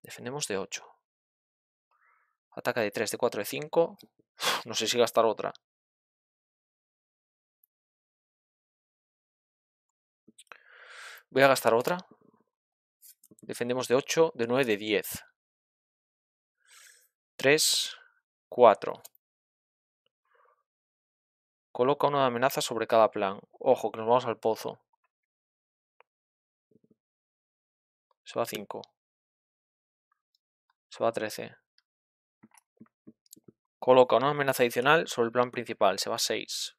S1: Defendemos de 8.
S2: Ataca de 3, de 4, de 5. No sé si gastar otra. Voy a gastar otra. Defendemos de 8, de 9, de 10. 3, 4. Coloca una amenaza sobre cada plan. Ojo, que nos vamos al pozo. Se va a 5. Se va a 13. Coloca una amenaza adicional sobre el plan principal.
S1: Se va a 6.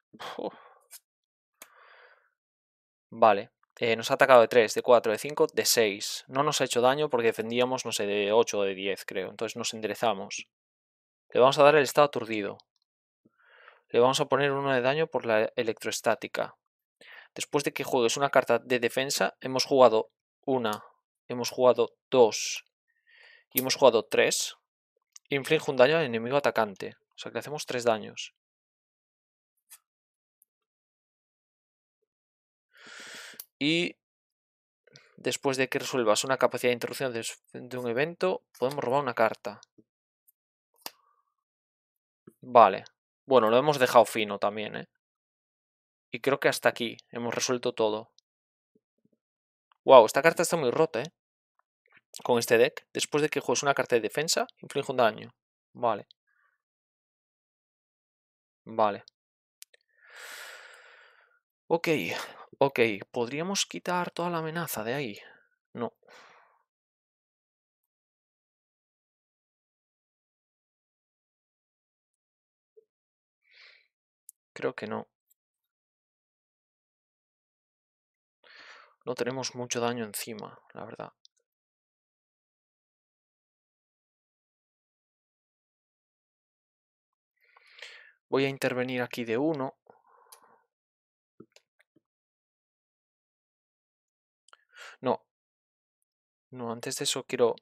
S1: Vale. Eh, nos ha atacado de 3, de 4, de 5, de 6. No nos ha hecho daño porque defendíamos, no sé, de 8 o de 10, creo. Entonces nos enderezamos. Le vamos a dar el estado aturdido. Le vamos a poner uno de daño por la electroestática. Después de que juegues una carta de defensa, hemos jugado 1, hemos jugado 2 y hemos jugado
S2: 3. Inflige un daño al enemigo atacante. O sea que le hacemos 3 daños. y
S1: después de que resuelvas una capacidad de interrupción de un evento, podemos robar una carta. Vale. Bueno, lo hemos dejado fino también, ¿eh? Y creo que hasta aquí hemos resuelto todo.
S2: Wow, esta carta está muy rota, ¿eh? Con este deck, después de que juegues una carta de defensa, inflige un daño. Vale. Vale. Ok, Ok, ¿podríamos quitar toda la amenaza de ahí? No. Creo que no. No tenemos mucho daño encima, la verdad. Voy a intervenir aquí de uno. No, antes de eso quiero...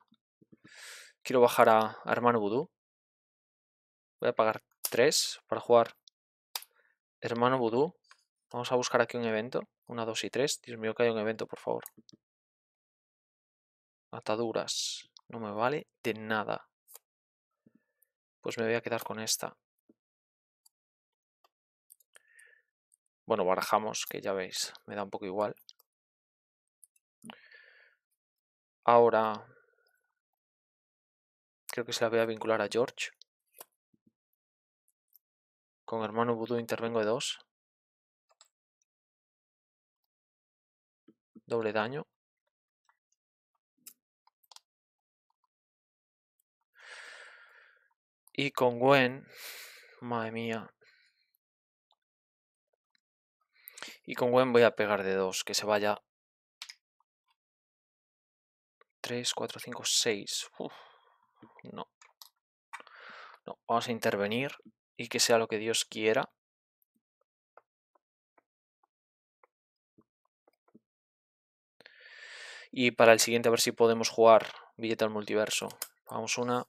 S2: Quiero bajar
S1: a, Hermano Vudú. Voy a pagar 3 para jugar Hermano Vudú. Vamos a buscar aquí un evento. Una, dos y tres. Dios mío, que hay un evento, por
S2: favor. Ataduras. No me vale de nada. Pues me voy a quedar con esta. Bueno, barajamos, que ya veis, me da un poco igual. Ahora creo que se la voy a vincular a George. Con hermano vudú intervengo de dos Doble daño. Y con Gwen, madre mía. Y con Gwen voy a pegar de dos que se vaya 3, 4, 5, 6. no. No, vamos a intervenir y que sea lo que Dios quiera.
S1: Y para el siguiente a ver si podemos jugar billete al multiverso. Vamos una.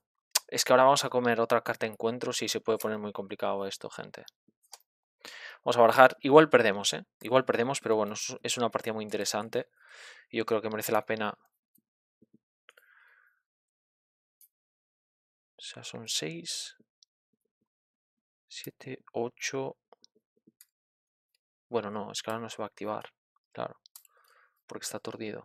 S1: Es que ahora vamos a comer otra carta de encuentro si se puede poner muy complicado esto, gente. Vamos a barajar. Igual perdemos, ¿eh? Igual perdemos, pero bueno, es una partida muy interesante.
S2: Y yo creo que merece la pena O sea, son 6, 7, 8.
S1: Bueno, no, es que ahora no se va a activar. Claro, porque está aturdido.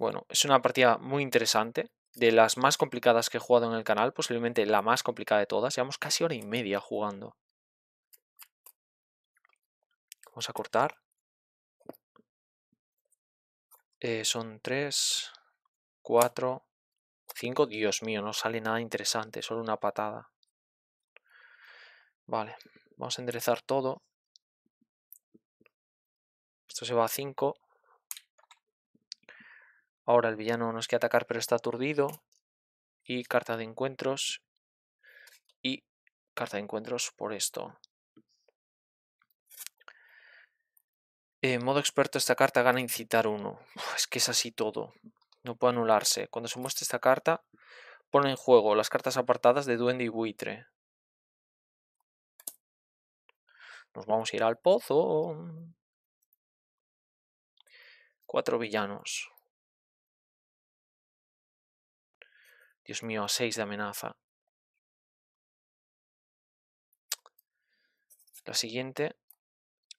S1: Bueno, es una partida muy interesante. De las más complicadas que he jugado en el canal, posiblemente la más complicada de todas. Llevamos casi hora y
S2: media jugando. Vamos a cortar. Eh, son 3,
S1: 4, 5, Dios mío, no sale nada interesante, solo una patada. Vale, vamos a enderezar todo. Esto se va a 5. Ahora el villano no nos que atacar pero está aturdido. Y carta de encuentros. Y carta de encuentros por esto. En eh, modo experto, esta carta gana incitar uno. es que es así todo. No puede anularse. Cuando se muestre esta carta, pone en juego las cartas apartadas de Duende y Buitre.
S2: Nos vamos a ir al pozo. Cuatro villanos. Dios mío, a seis de amenaza. La siguiente.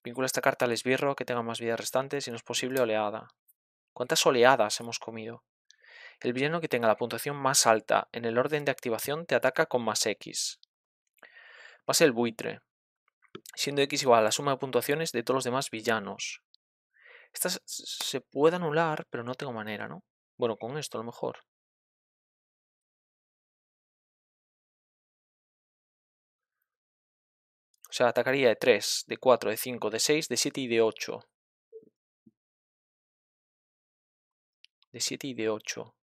S2: Vincula esta carta al esbirro que tenga
S1: más vida restante, si no es posible, oleada cuántas oleadas hemos comido. El villano que tenga la puntuación más alta en el orden de activación te ataca con más X. Va a ser el buitre, siendo X igual a la suma de puntuaciones de todos los demás villanos.
S2: Esta se puede anular, pero no tengo manera, ¿no? Bueno, con esto a lo mejor. O sea, atacaría de 3, de 4, de 5, de 6, de 7 y de 8. de siete y de ocho.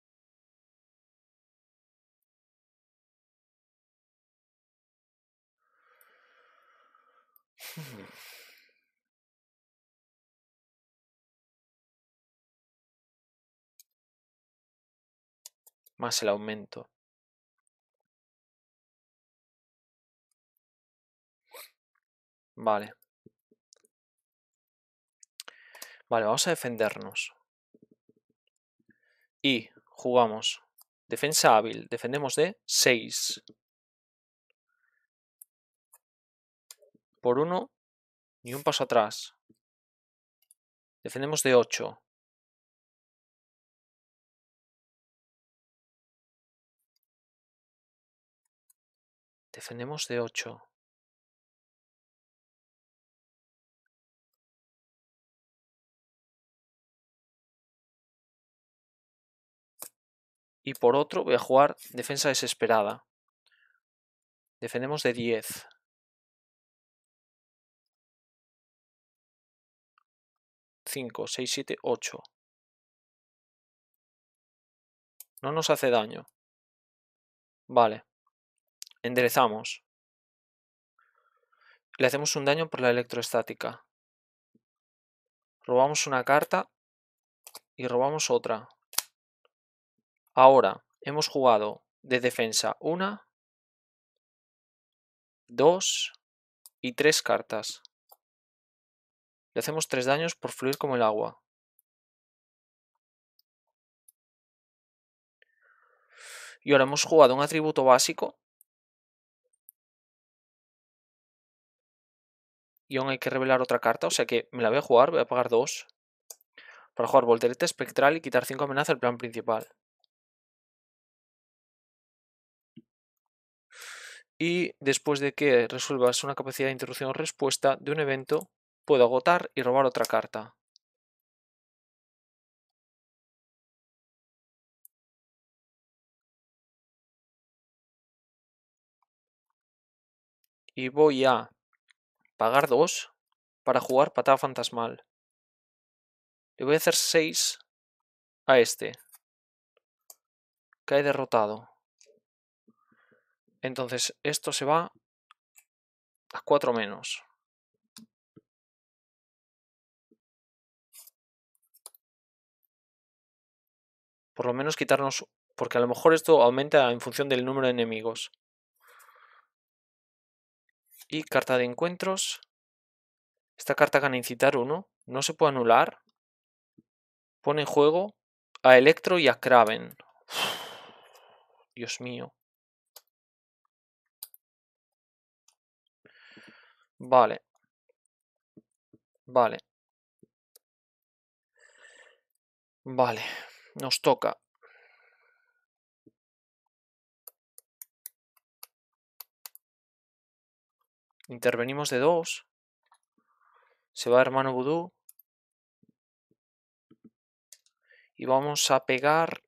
S2: Hmm. Más el aumento. Vale. Vale, vamos a defendernos y jugamos defensa hábil, defendemos de 6 por 1 ni un paso atrás. Defendemos de 8. Defendemos de 8. Y por otro voy a jugar defensa desesperada. Defendemos de 10. 5, 6, 7, 8, No nos hace daño. Vale. Enderezamos. Le hacemos un daño por la electroestática. Robamos una carta y robamos otra. Ahora hemos jugado de defensa una, dos y tres cartas. Le hacemos tres daños por fluir como el agua. Y ahora hemos jugado un atributo básico. Y aún hay que revelar otra carta, o sea que me la voy a jugar, voy a pagar dos. Para jugar voltereta espectral y quitar cinco amenazas al plan principal. y después de que resuelvas una capacidad de interrupción o respuesta de un evento, puedo agotar y robar otra carta. Y voy a pagar 2 para jugar patada fantasmal. Le voy a hacer 6 a este. he derrotado. Entonces esto se va a 4 menos. Por lo menos quitarnos, porque a lo mejor esto aumenta en función del número de enemigos.
S1: Y carta de encuentros. Esta carta gana incitar uno. No se
S2: puede anular. Pone en juego a Electro y a Kraven. Dios mío. Vale. Vale. Vale, nos toca. Intervenimos de dos. Se va hermano vudú. Y vamos a pegar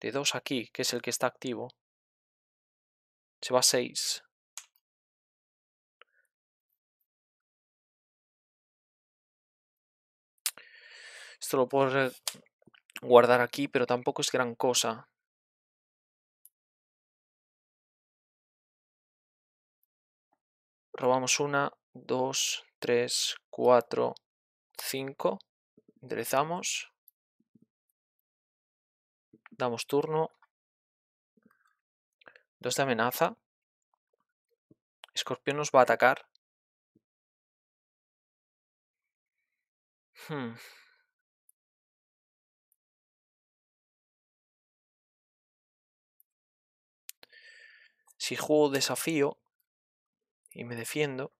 S2: de dos aquí, que es el que está activo se va a 6. Esto lo puedo guardar aquí, pero tampoco es gran cosa. Robamos una, dos, tres, cuatro, cinco. Enderezamos. Damos turno. Dos de amenaza. Escorpión nos va a atacar. Hmm. Si juego desafío y me defiendo,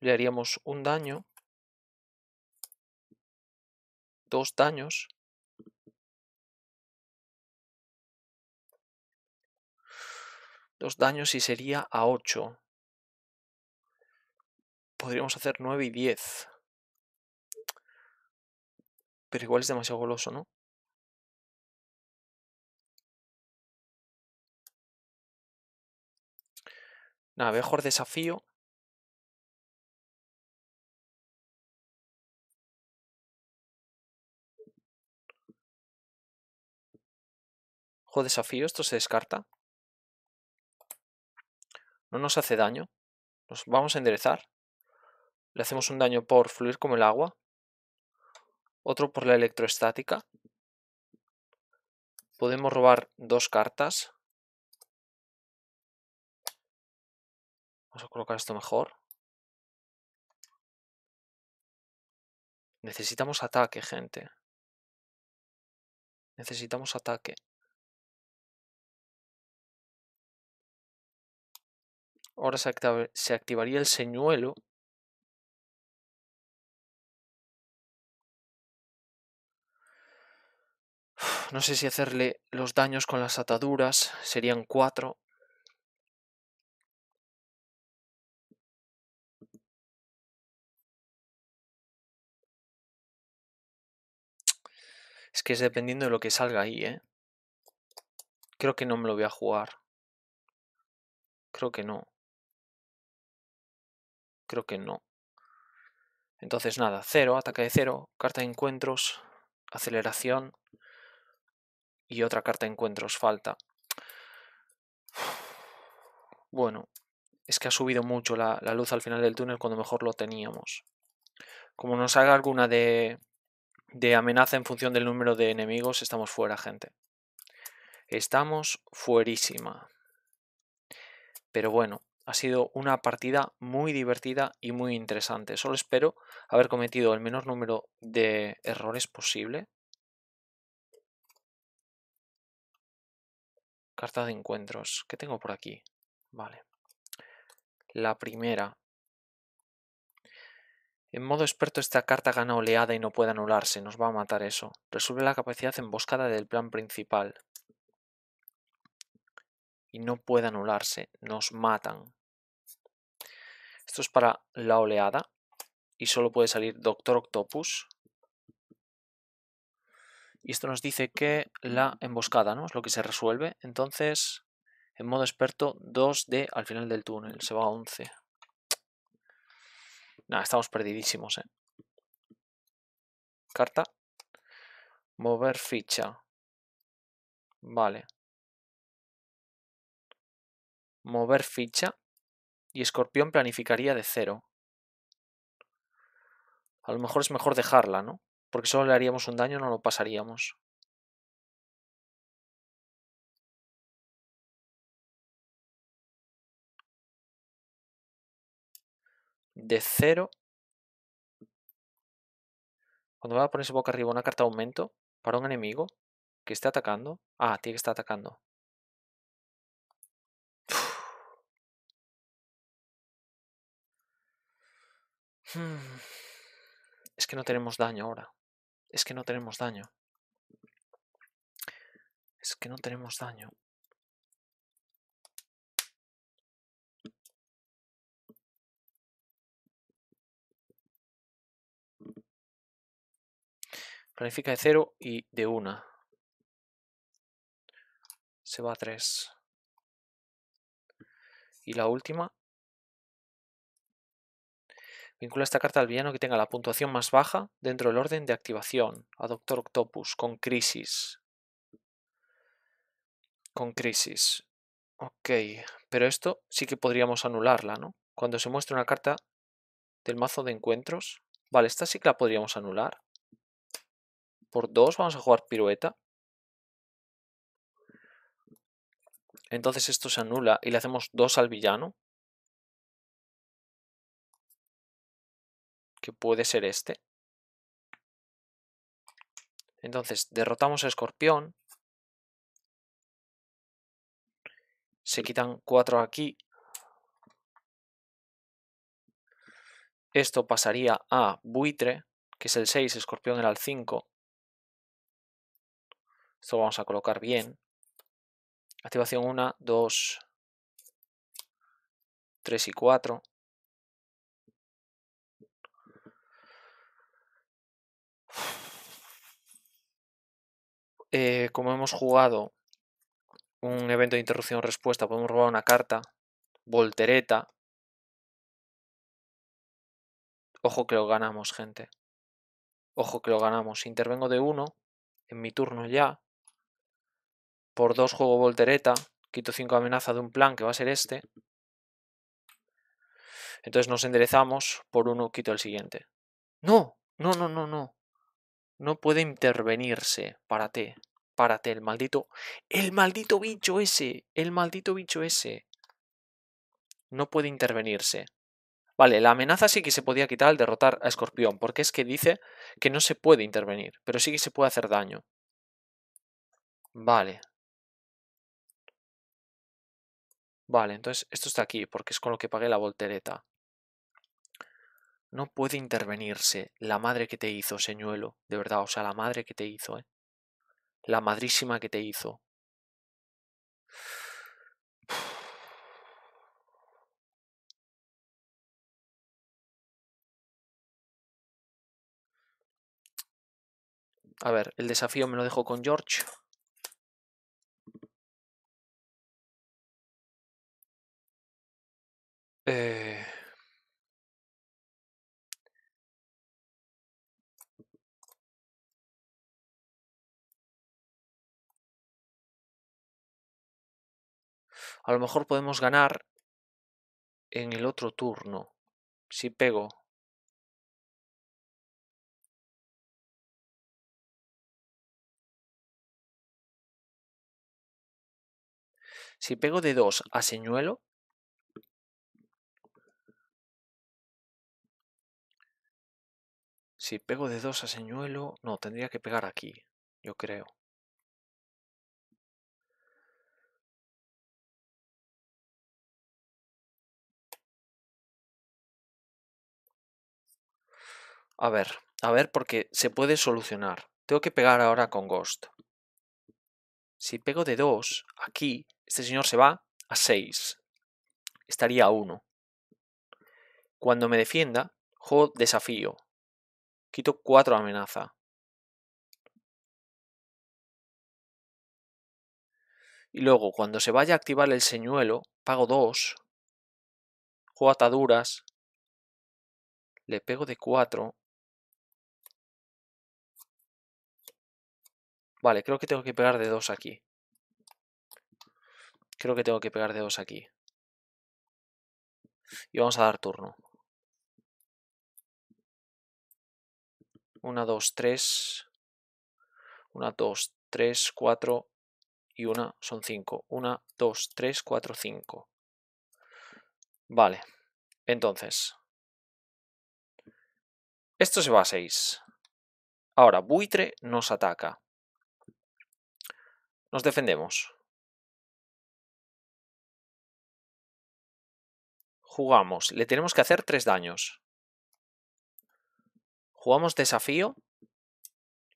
S2: le haríamos un daño, dos daños, dos daños y sería a 8. Podríamos hacer 9 y 10. Pero igual es demasiado goloso, ¿no? Nada, mejor desafío. Ojo, desafío, esto se descarta no nos hace daño, nos vamos a
S1: enderezar, le hacemos un daño por fluir como el agua, otro
S2: por la electroestática, podemos robar dos cartas, vamos a colocar esto mejor, necesitamos ataque gente, necesitamos ataque. Ahora se, activaría el señuelo. No sé si hacerle los daños con las ataduras. Serían cuatro. Es que es dependiendo de lo que salga ahí, ¿eh? Creo que no me lo voy a jugar. Creo que no. Creo que no. Entonces nada, cero, ataque de cero, carta de encuentros,
S1: aceleración y otra carta de encuentros falta. Bueno, es que ha subido mucho la, luz al final del túnel cuando mejor lo teníamos. Como nos haga alguna de, de amenaza en función del número de enemigos, estamos fuera, gente. Estamos fuerísima. Pero bueno, ha sido una partida muy divertida y muy interesante. Solo espero haber cometido el menor número de errores
S2: posible. Carta de encuentros. ¿Qué tengo por aquí? Vale. La primera.
S1: En modo experto esta carta gana oleada y no puede anularse. Nos va a matar eso. Resuelve la capacidad emboscada del plan principal y no puede anularse, nos matan. Esto es para la oleada y solo puede salir Doctor Octopus. Y esto nos dice que la emboscada, ¿no? Es lo que se resuelve. Entonces, en modo experto, 2D al final del túnel. Se va a 11.
S2: Nada, estamos perdidísimos, ¿eh? Carta. Mover ficha. Vale mover ficha y Escorpión planificaría de cero. A lo mejor es mejor dejarla, ¿no? Porque solo le haríamos un daño, no lo pasaríamos. De cero. Cuando va a ponerse boca arriba una carta aumento para un enemigo que esté atacando. Ah, tiene que estar atacando. Es que no tenemos daño ahora. Es que no tenemos daño. Es que no tenemos daño. Planifica de cero y de una. Se va a tres. Y la última
S1: Vincula esta carta al villano que tenga la puntuación más baja dentro del orden de activación. A Doctor Octopus con crisis. Con crisis. Ok, pero esto sí que podríamos anularla, ¿no? Cuando se muestra una carta del mazo de encuentros. Vale, esta sí que la podríamos anular.
S2: Por dos vamos a jugar pirueta. Entonces esto se anula y le hacemos dos al villano. que puede ser este. Entonces, derrotamos a Escorpión. Se quitan 4 aquí.
S1: Esto pasaría a buitre, que es el 6, escorpión era el 5.
S2: Esto lo vamos a colocar bien. Activación 1, 2, 3 y 4. Eh, como hemos jugado un evento de interrupción-respuesta, podemos robar una carta,
S1: voltereta. Ojo que lo ganamos, gente. Ojo que lo ganamos. Intervengo de uno en mi turno ya. Por dos juego voltereta, quito cinco amenaza de un plan que va a ser este. Entonces nos enderezamos, por uno quito el siguiente. ¡No! No, no, no, no no puede intervenirse. Párate, párate, el maldito. El maldito bicho ese, el maldito bicho ese. No puede intervenirse. Vale, la amenaza sí que se podía quitar al derrotar a Escorpión, porque es que dice que no se puede intervenir, pero
S2: sí que se puede hacer daño. Vale. Vale, entonces esto está aquí, porque es con lo que pagué la voltereta
S1: no puede intervenirse la madre que te hizo, señuelo, de verdad, o sea, la
S2: madre que te hizo, ¿eh? la madrísima que te hizo. A ver, el desafío me lo dejo con George. Eh... A lo mejor podemos ganar en el otro turno. Si pego. Si pego de 2 a señuelo, Si pego de 2 a señuelo, no, tendría que pegar aquí, yo creo. A ver, a ver, porque se puede solucionar.
S1: Tengo que pegar ahora con Ghost. Si pego de 2, aquí, este señor se va a 6. Estaría a 1. Cuando
S2: me defienda, juego desafío. Quito 4 amenaza. Y luego, cuando se vaya a activar el señuelo, pago 2. Juego ataduras. Le pego de 4 Vale, creo que tengo que pegar de 2 aquí. Creo que tengo que pegar de 2 aquí. Y vamos a dar turno. 1, 2, 3.
S1: 1, 2, 3, 4. Y 1 son 5. 1,
S2: 2, 3, 4, 5. Vale, entonces. Esto se va a 6. Ahora, buitre nos ataca. Nos defendemos. Jugamos. Le tenemos que hacer tres daños. Jugamos desafío.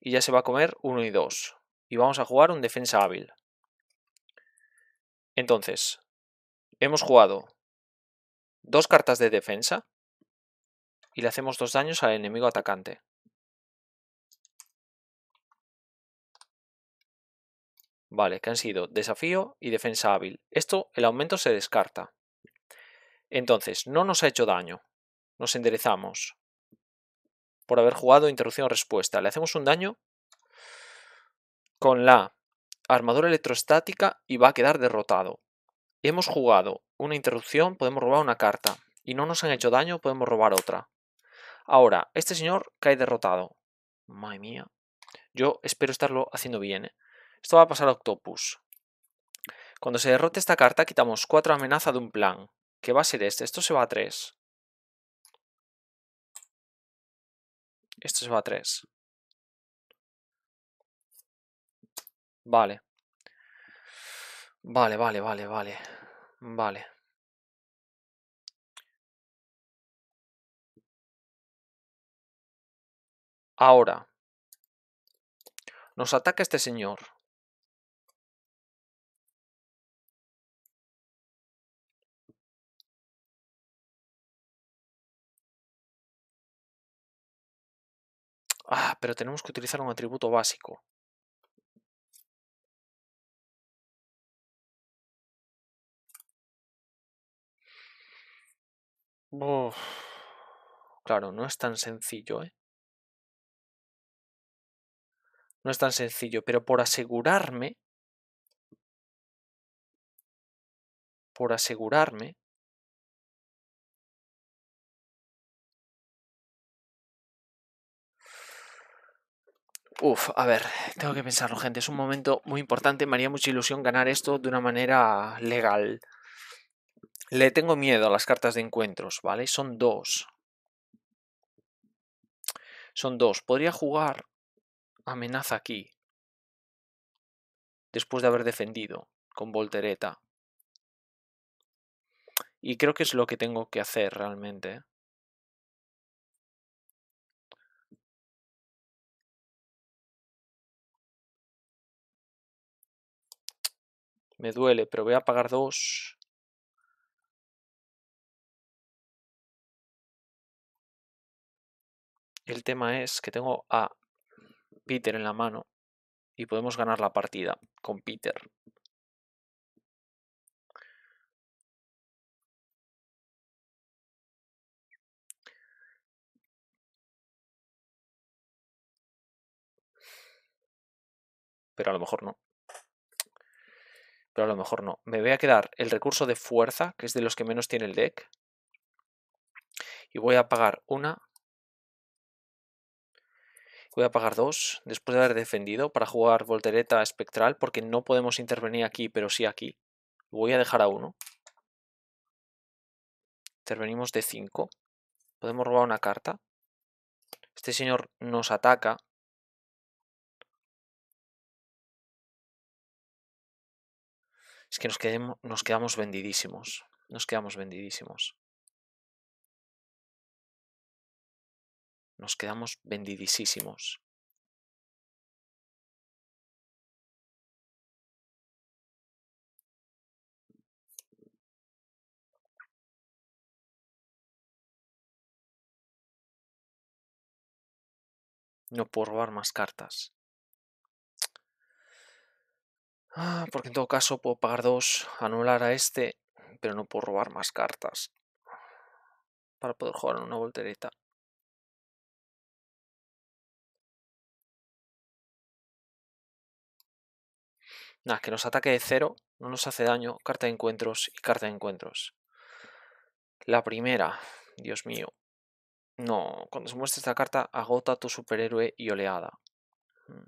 S2: Y
S1: ya se va a comer uno y dos. Y vamos a jugar un defensa hábil.
S2: Entonces, hemos jugado dos cartas de defensa y le hacemos dos daños al enemigo atacante. Vale, que han sido desafío y defensa
S1: hábil. Esto, el aumento se descarta. Entonces, no nos ha hecho daño. Nos enderezamos. Por haber jugado interrupción-respuesta. Le hacemos un daño con la armadura electrostática y va a quedar derrotado. Hemos jugado una interrupción, podemos robar una carta. Y no nos han hecho daño, podemos robar otra. Ahora, este señor cae derrotado. Madre mía. Yo espero estarlo haciendo bien. ¿eh? Esto va a pasar a Octopus. Cuando se
S2: derrote esta carta, quitamos cuatro amenaza de un plan. ¿Qué va a ser este. Esto se va a 3. Esto se va a 3. Vale. Vale, vale, vale, vale. Vale. Ahora. Nos ataca este señor. Ah, pero tenemos que utilizar un atributo básico. Claro, no es tan sencillo, ¿eh? No es tan sencillo, pero por asegurarme, por asegurarme,
S1: Uf, a ver, tengo que pensarlo, gente. Es un momento muy importante. Me haría mucha ilusión ganar esto de una manera legal. Le tengo miedo a las cartas de encuentros, ¿vale? Son dos. Son dos. Podría jugar amenaza aquí. Después de haber defendido con voltereta.
S2: Y creo que es lo que tengo que hacer realmente. ¿eh? Me duele, pero voy a pagar dos. El tema es que tengo a Peter en la mano y podemos ganar la partida con Peter. Pero a lo mejor no pero a lo mejor no. Me
S1: voy a quedar el recurso de fuerza, que es de los que menos tiene el deck, y voy a pagar una, voy a pagar dos, después de haber defendido, para jugar voltereta espectral, porque no podemos intervenir aquí, pero sí aquí.
S2: Voy a dejar a uno. Intervenimos de cinco. Podemos robar una carta. Este señor nos ataca Es que nos, quedemos, nos quedamos vendidísimos. Nos quedamos vendidísimos. Nos quedamos vendidísimos. No puedo robar más cartas. Ah, porque en todo caso puedo pagar dos, anular a este, pero no puedo robar más cartas. Para poder jugar una voltereta. Nada, que nos ataque de cero, no nos hace daño.
S1: Carta de encuentros y carta de encuentros. La primera, Dios mío. No, cuando se muestra esta carta, agota tu superhéroe y oleada. Mm.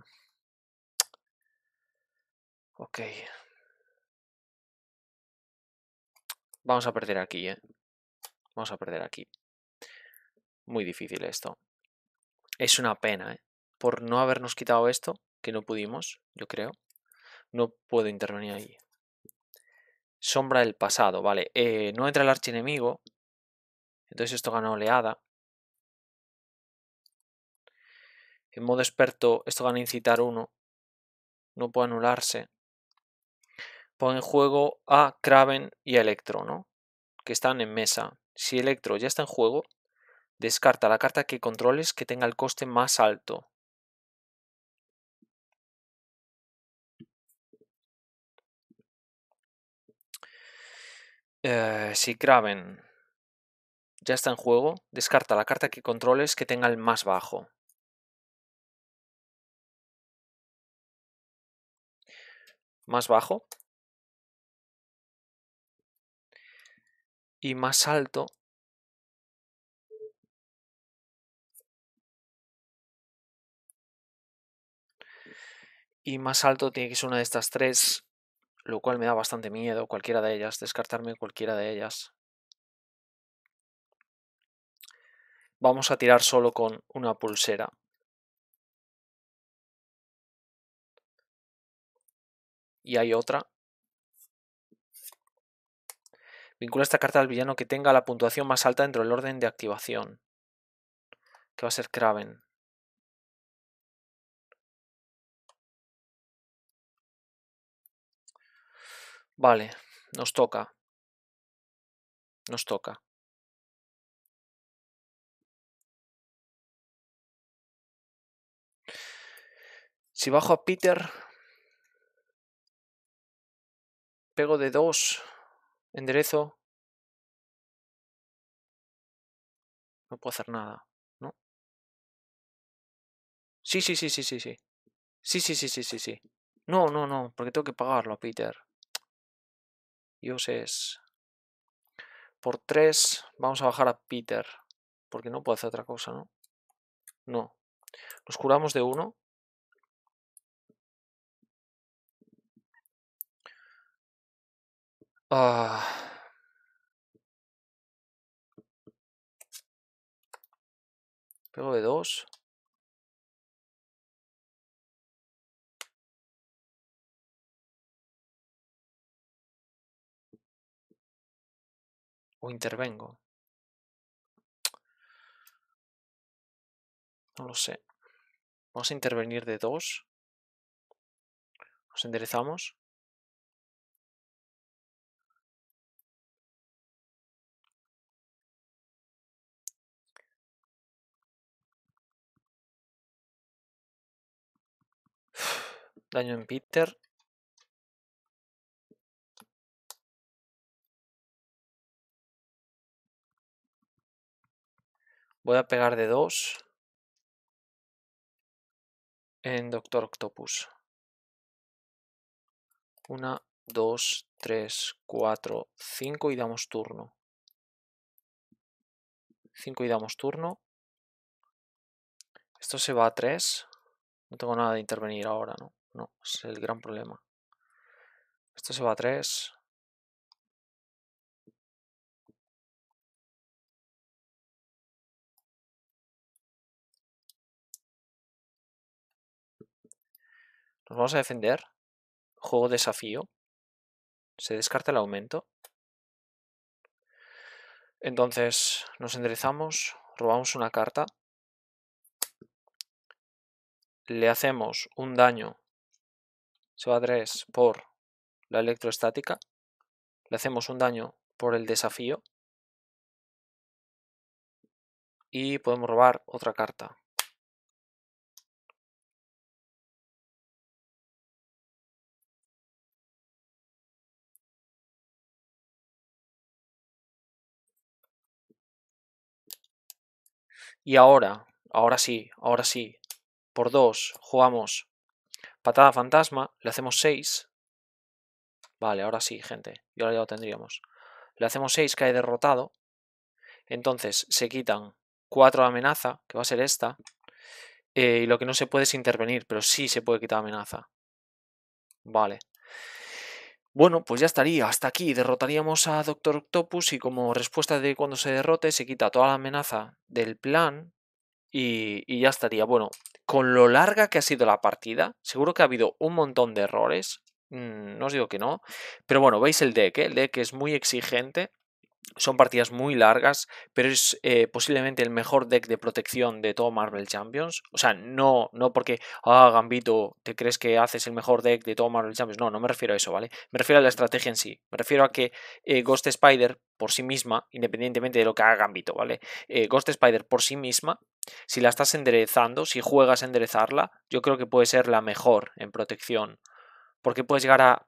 S2: Ok. Vamos a perder aquí, ¿eh? Vamos a perder aquí.
S1: Muy difícil esto. Es una pena, ¿eh? Por no habernos quitado esto, que no pudimos, yo creo. No puedo intervenir ahí. Sombra del pasado, vale. Eh, no entra el archienemigo. Entonces esto gana oleada. En modo experto, esto gana incitar uno. No puede anularse. Pon en juego a Kraven y Electro, ¿no? Que están en mesa. Si Electro ya está en juego,
S2: descarta la carta que controles que tenga el coste más alto. Eh, si Kraven ya está en juego, descarta la carta que controles que tenga el más bajo. Más bajo y más alto y más alto tiene que ser una de estas tres, lo cual me da bastante miedo,
S1: cualquiera de ellas, descartarme cualquiera de ellas.
S2: Vamos a tirar solo con una pulsera. Y hay otra
S1: Vincula esta carta al villano que tenga la puntuación más alta dentro del orden de activación.
S2: Que va a ser Kraven. Vale, nos toca. Nos toca. Si bajo a Peter, pego de 2 enderezo. No puedo hacer nada, ¿no? Sí, sí, sí, sí, sí, sí. Sí, sí, sí, sí, sí, sí. No, no, no, porque tengo que pagarlo, a Peter.
S1: Dios es... Por tres, vamos a bajar a Peter.
S2: Porque no puedo hacer otra cosa, ¿no? No. Nos curamos de uno. Ah. Pego de dos. O intervengo. No lo sé. Vamos a intervenir de dos. Nos enderezamos. daño en Peter. Voy a pegar de 2 en Doctor Octopus. 1, 2, 3, 4, 5 y damos turno. 5 y
S1: damos turno. Esto se va a 3. No tengo nada de
S2: intervenir ahora, ¿no? No, es el gran problema. Esto se va a 3. Nos vamos a defender. Juego desafío. Se descarta
S1: el aumento. Entonces nos enderezamos,
S2: robamos una carta. Le hacemos un daño se va por la electrostática, le hacemos un daño por el desafío y podemos robar otra carta. Y ahora, ahora sí, ahora sí, por dos, jugamos
S1: Patada fantasma, le hacemos 6. Vale, ahora sí, gente. Y ahora ya lo tendríamos. Le hacemos 6, cae derrotado. Entonces se quitan 4 de amenaza, que va a ser esta. Eh, y lo que no se puede es intervenir, pero sí se puede quitar amenaza. Vale. Bueno, pues ya estaría, hasta aquí derrotaríamos a Doctor Octopus y como respuesta de cuando se derrote se quita toda la amenaza del plan y ya estaría. Bueno, con lo larga que ha sido la partida, seguro que ha habido un montón de errores, mm, no os digo que no, pero bueno, veis el deck, ¿eh? el deck es muy exigente, son partidas muy largas, pero es eh, posiblemente el mejor deck de protección de todo Marvel Champions. O sea, no, no porque, ah, Gambito, te crees que haces el mejor deck de todo Marvel Champions. No, no me refiero a eso, ¿vale? Me refiero a la estrategia en sí. Me refiero a que eh, Ghost Spider por sí misma, independientemente de lo que haga Gambito, ¿vale? Eh, Ghost Spider por sí misma si la estás enderezando, si juegas a enderezarla, yo creo que puede ser la mejor en protección. Porque puedes llegar a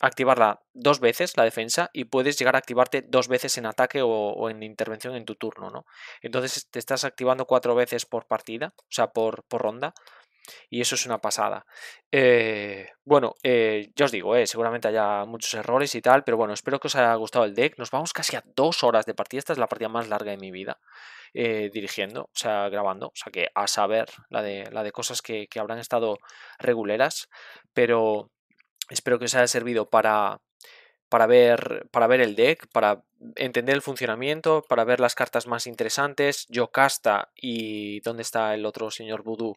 S1: activarla dos veces, la defensa, y puedes llegar a activarte dos veces en ataque o, en intervención en tu turno, ¿no? Entonces te estás activando cuatro veces por partida, o sea, por ronda y eso es una pasada. Eh, bueno, yo eh, ya os digo, eh, seguramente haya muchos errores y tal, pero bueno, espero que os haya gustado el deck. Nos vamos casi a dos horas de partida, esta es la partida más larga de mi vida, dirigiendo, o sea, grabando, o sea que a saber la de, la de cosas que, habrán estado reguleras, pero espero que os haya servido para, para ver, para ver el deck, para entender el funcionamiento, para ver las cartas más interesantes. casta y dónde está el otro señor Voodoo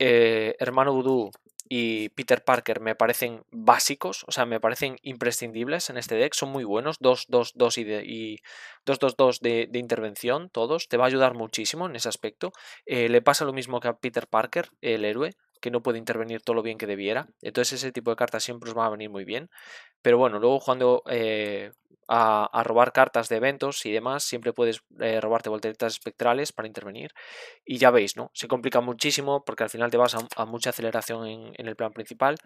S1: eh, Hermano Voodoo y Peter Parker me parecen básicos, o sea, me parecen imprescindibles en este deck, son muy buenos, 2, 2, 2 y, de, y 2, de, intervención, todos, te va a ayudar muchísimo en ese aspecto. Eh, le pasa lo mismo que a Peter Parker, el héroe, que no puede intervenir todo lo bien que debiera. Entonces ese tipo de cartas siempre os va a venir muy bien. Pero bueno, luego jugando eh, a, robar cartas de eventos y demás, siempre puedes eh, robarte volteretas espectrales para intervenir. Y ya veis, ¿no? Se complica muchísimo porque al final te vas a, mucha aceleración en el plan principal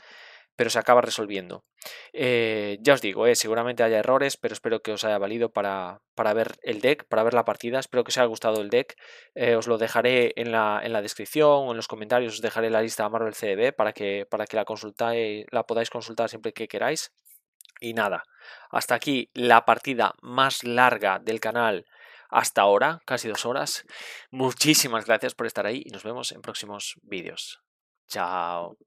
S1: pero se acaba resolviendo. Eh, ya os digo, eh, seguramente haya errores, pero espero que os haya valido para, ver el deck, para ver la partida. Espero que os haya gustado el deck. Eh, os lo dejaré en la, en la, descripción o en los comentarios, os dejaré la lista de Marvel CDB para que, para que la, la podáis consultar siempre que queráis. Y nada, hasta aquí la partida más larga del canal hasta ahora, casi dos
S2: horas. Muchísimas gracias por estar ahí y nos vemos en próximos vídeos. Chao.